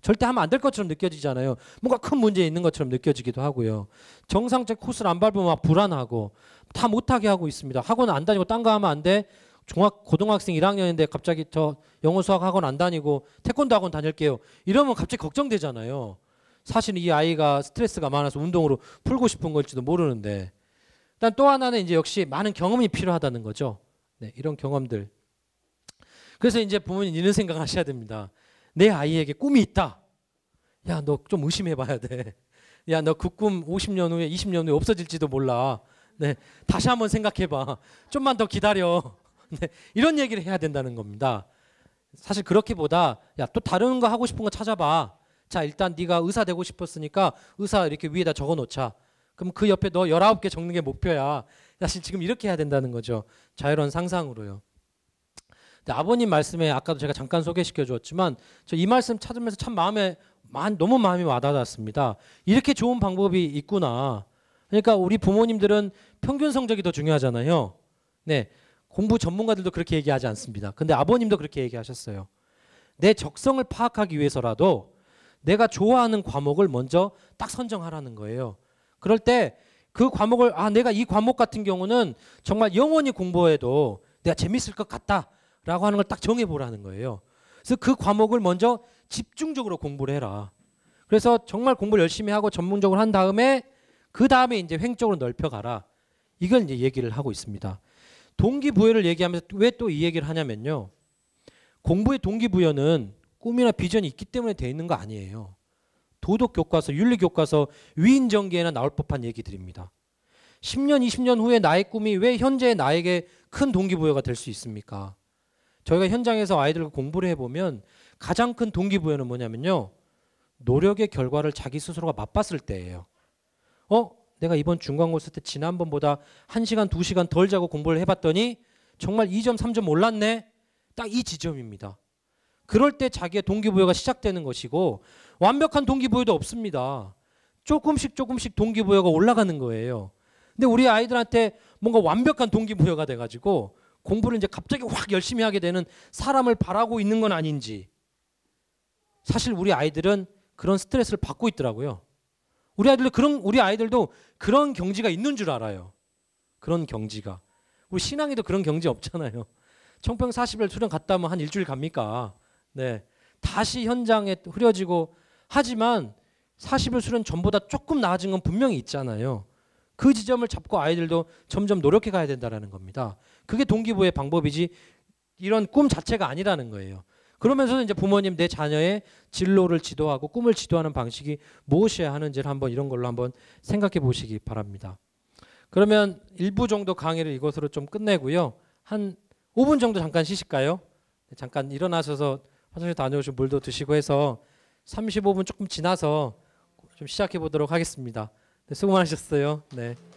A: 절대 하면 안 될 것처럼 느껴지잖아요. 뭔가 큰 문제 있는 것처럼 느껴지기도 하고요. 정상적 코스를 안 밟으면 막 불안하고 다 못하게 하고 있습니다. 학원 안 다니고 딴 거 하면 안 돼. 종학 고등학생 1학년인데 갑자기 저 영어 수학 학원 안 다니고 태권도 학원 다닐게요. 이러면 갑자기 걱정되잖아요. 사실 이 아이가 스트레스가 많아서 운동으로 풀고 싶은 걸지도 모르는데 일단 또 하나는 이제 역시 많은 경험이 필요하다는 거죠. 네, 이런 경험들. 그래서 이제 부모님 이런 생각 하셔야 됩니다. 내 아이에게 꿈이 있다. 야, 너 좀 의심해 봐야 돼. 야, 너 그 꿈 50년 후에 20년 후에 없어질지도 몰라. 네. 다시 한번 생각해 봐. 좀만 더 기다려. 네, 이런 얘기를 해야 된다는 겁니다. 사실 그렇게보다 야또 다른 거 하고 싶은 거 찾아봐. 자 일단 네가 의사 되고 싶었으니까 의사 이렇게 위에다 적어놓자. 그럼 그 옆에 너 열아홉 개 적는 게 목표야. 사실 지금 이렇게 해야 된다는 거죠. 자유로운 상상으로요. 아버님 말씀에 아까도 제가 잠깐 소개시켜 주었지만 저 이 말씀 찾으면서 참 마음에 너무 마음이 와닿았습니다. 이렇게 좋은 방법이 있구나. 그러니까 우리 부모님들은 평균 성적이 더 중요하잖아요. 네. 공부 전문가들도 그렇게 얘기하지 않습니다. 근데 아버님도 그렇게 얘기하셨어요. 내 적성을 파악하기 위해서라도 내가 좋아하는 과목을 먼저 딱 선정하라는 거예요. 그럴 때 그 과목을 아 내가 이 과목 같은 경우는 정말 영원히 공부해도 내가 재밌을 것 같다라고 하는 걸 딱 정해 보라는 거예요. 그래서 그 과목을 먼저 집중적으로 공부를 해라. 그래서 정말 공부를 열심히 하고 전문적으로 한 다음에 그 다음에 이제 횡적으로 넓혀가라. 이걸 이제 얘기를 하고 있습니다. 동기부여를 얘기하면서 왜 또 이 얘기를 하냐면요. 공부의 동기부여는 꿈이나 비전이 있기 때문에 돼 있는 거 아니에요. 도덕교과서, 윤리교과서, 위인전기에나 나올 법한 얘기들입니다. 10년, 20년 후에 나의 꿈이 왜 현재의 나에게 큰 동기부여가 될 수 있습니까? 저희가 현장에서 아이들과 공부를 해보면 가장 큰 동기부여는 뭐냐면요. 노력의 결과를 자기 스스로가 맛봤을 때예요. 어? 내가 이번 중간고사 때 지난번보다 1시간, 2시간 덜 자고 공부를 해봤더니 정말 2점, 3점 올랐네? 딱 이 지점입니다. 그럴 때 자기의 동기부여가 시작되는 것이고 완벽한 동기부여도 없습니다. 조금씩 조금씩 동기부여가 올라가는 거예요. 근데 우리 아이들한테 뭔가 완벽한 동기부여가 돼가지고 공부를 이제 갑자기 확 열심히 하게 되는 사람을 바라고 있는 건 아닌지 사실 우리 아이들은 그런 스트레스를 받고 있더라고요. 우리 아이들 그런 우리 아이들도 그런 경지가 있는 줄 알아요. 그런 경지가. 우리 신앙이도 그런 경지 없잖아요. 청평 40일 수련 갔다 오면 한 일주일 갑니까? 네. 다시 현장에 흐려지고 하지만 40일 수련 전보다 조금 나아진 건 분명히 있잖아요. 그 지점을 잡고 아이들도 점점 노력해 가야 된다라는 겁니다. 그게 동기부의 방법이지 이런 꿈 자체가 아니라는 거예요. 그러면서 이제 부모님 내 자녀의 진로를 지도하고 꿈을 지도하는 방식이 무엇이어야 하는지를 한번 이런 걸로 한번 생각해 보시기 바랍니다. 그러면 일부 정도 강의를 이것으로 좀 끝내고요. 한 5분 정도 잠깐 쉬실까요? 네, 잠깐 일어나셔서 화장실 다녀오시고 물도 드시고 해서 35분 조금 지나서 좀 시작해 보도록 하겠습니다. 네, 수고 많으셨어요. 네.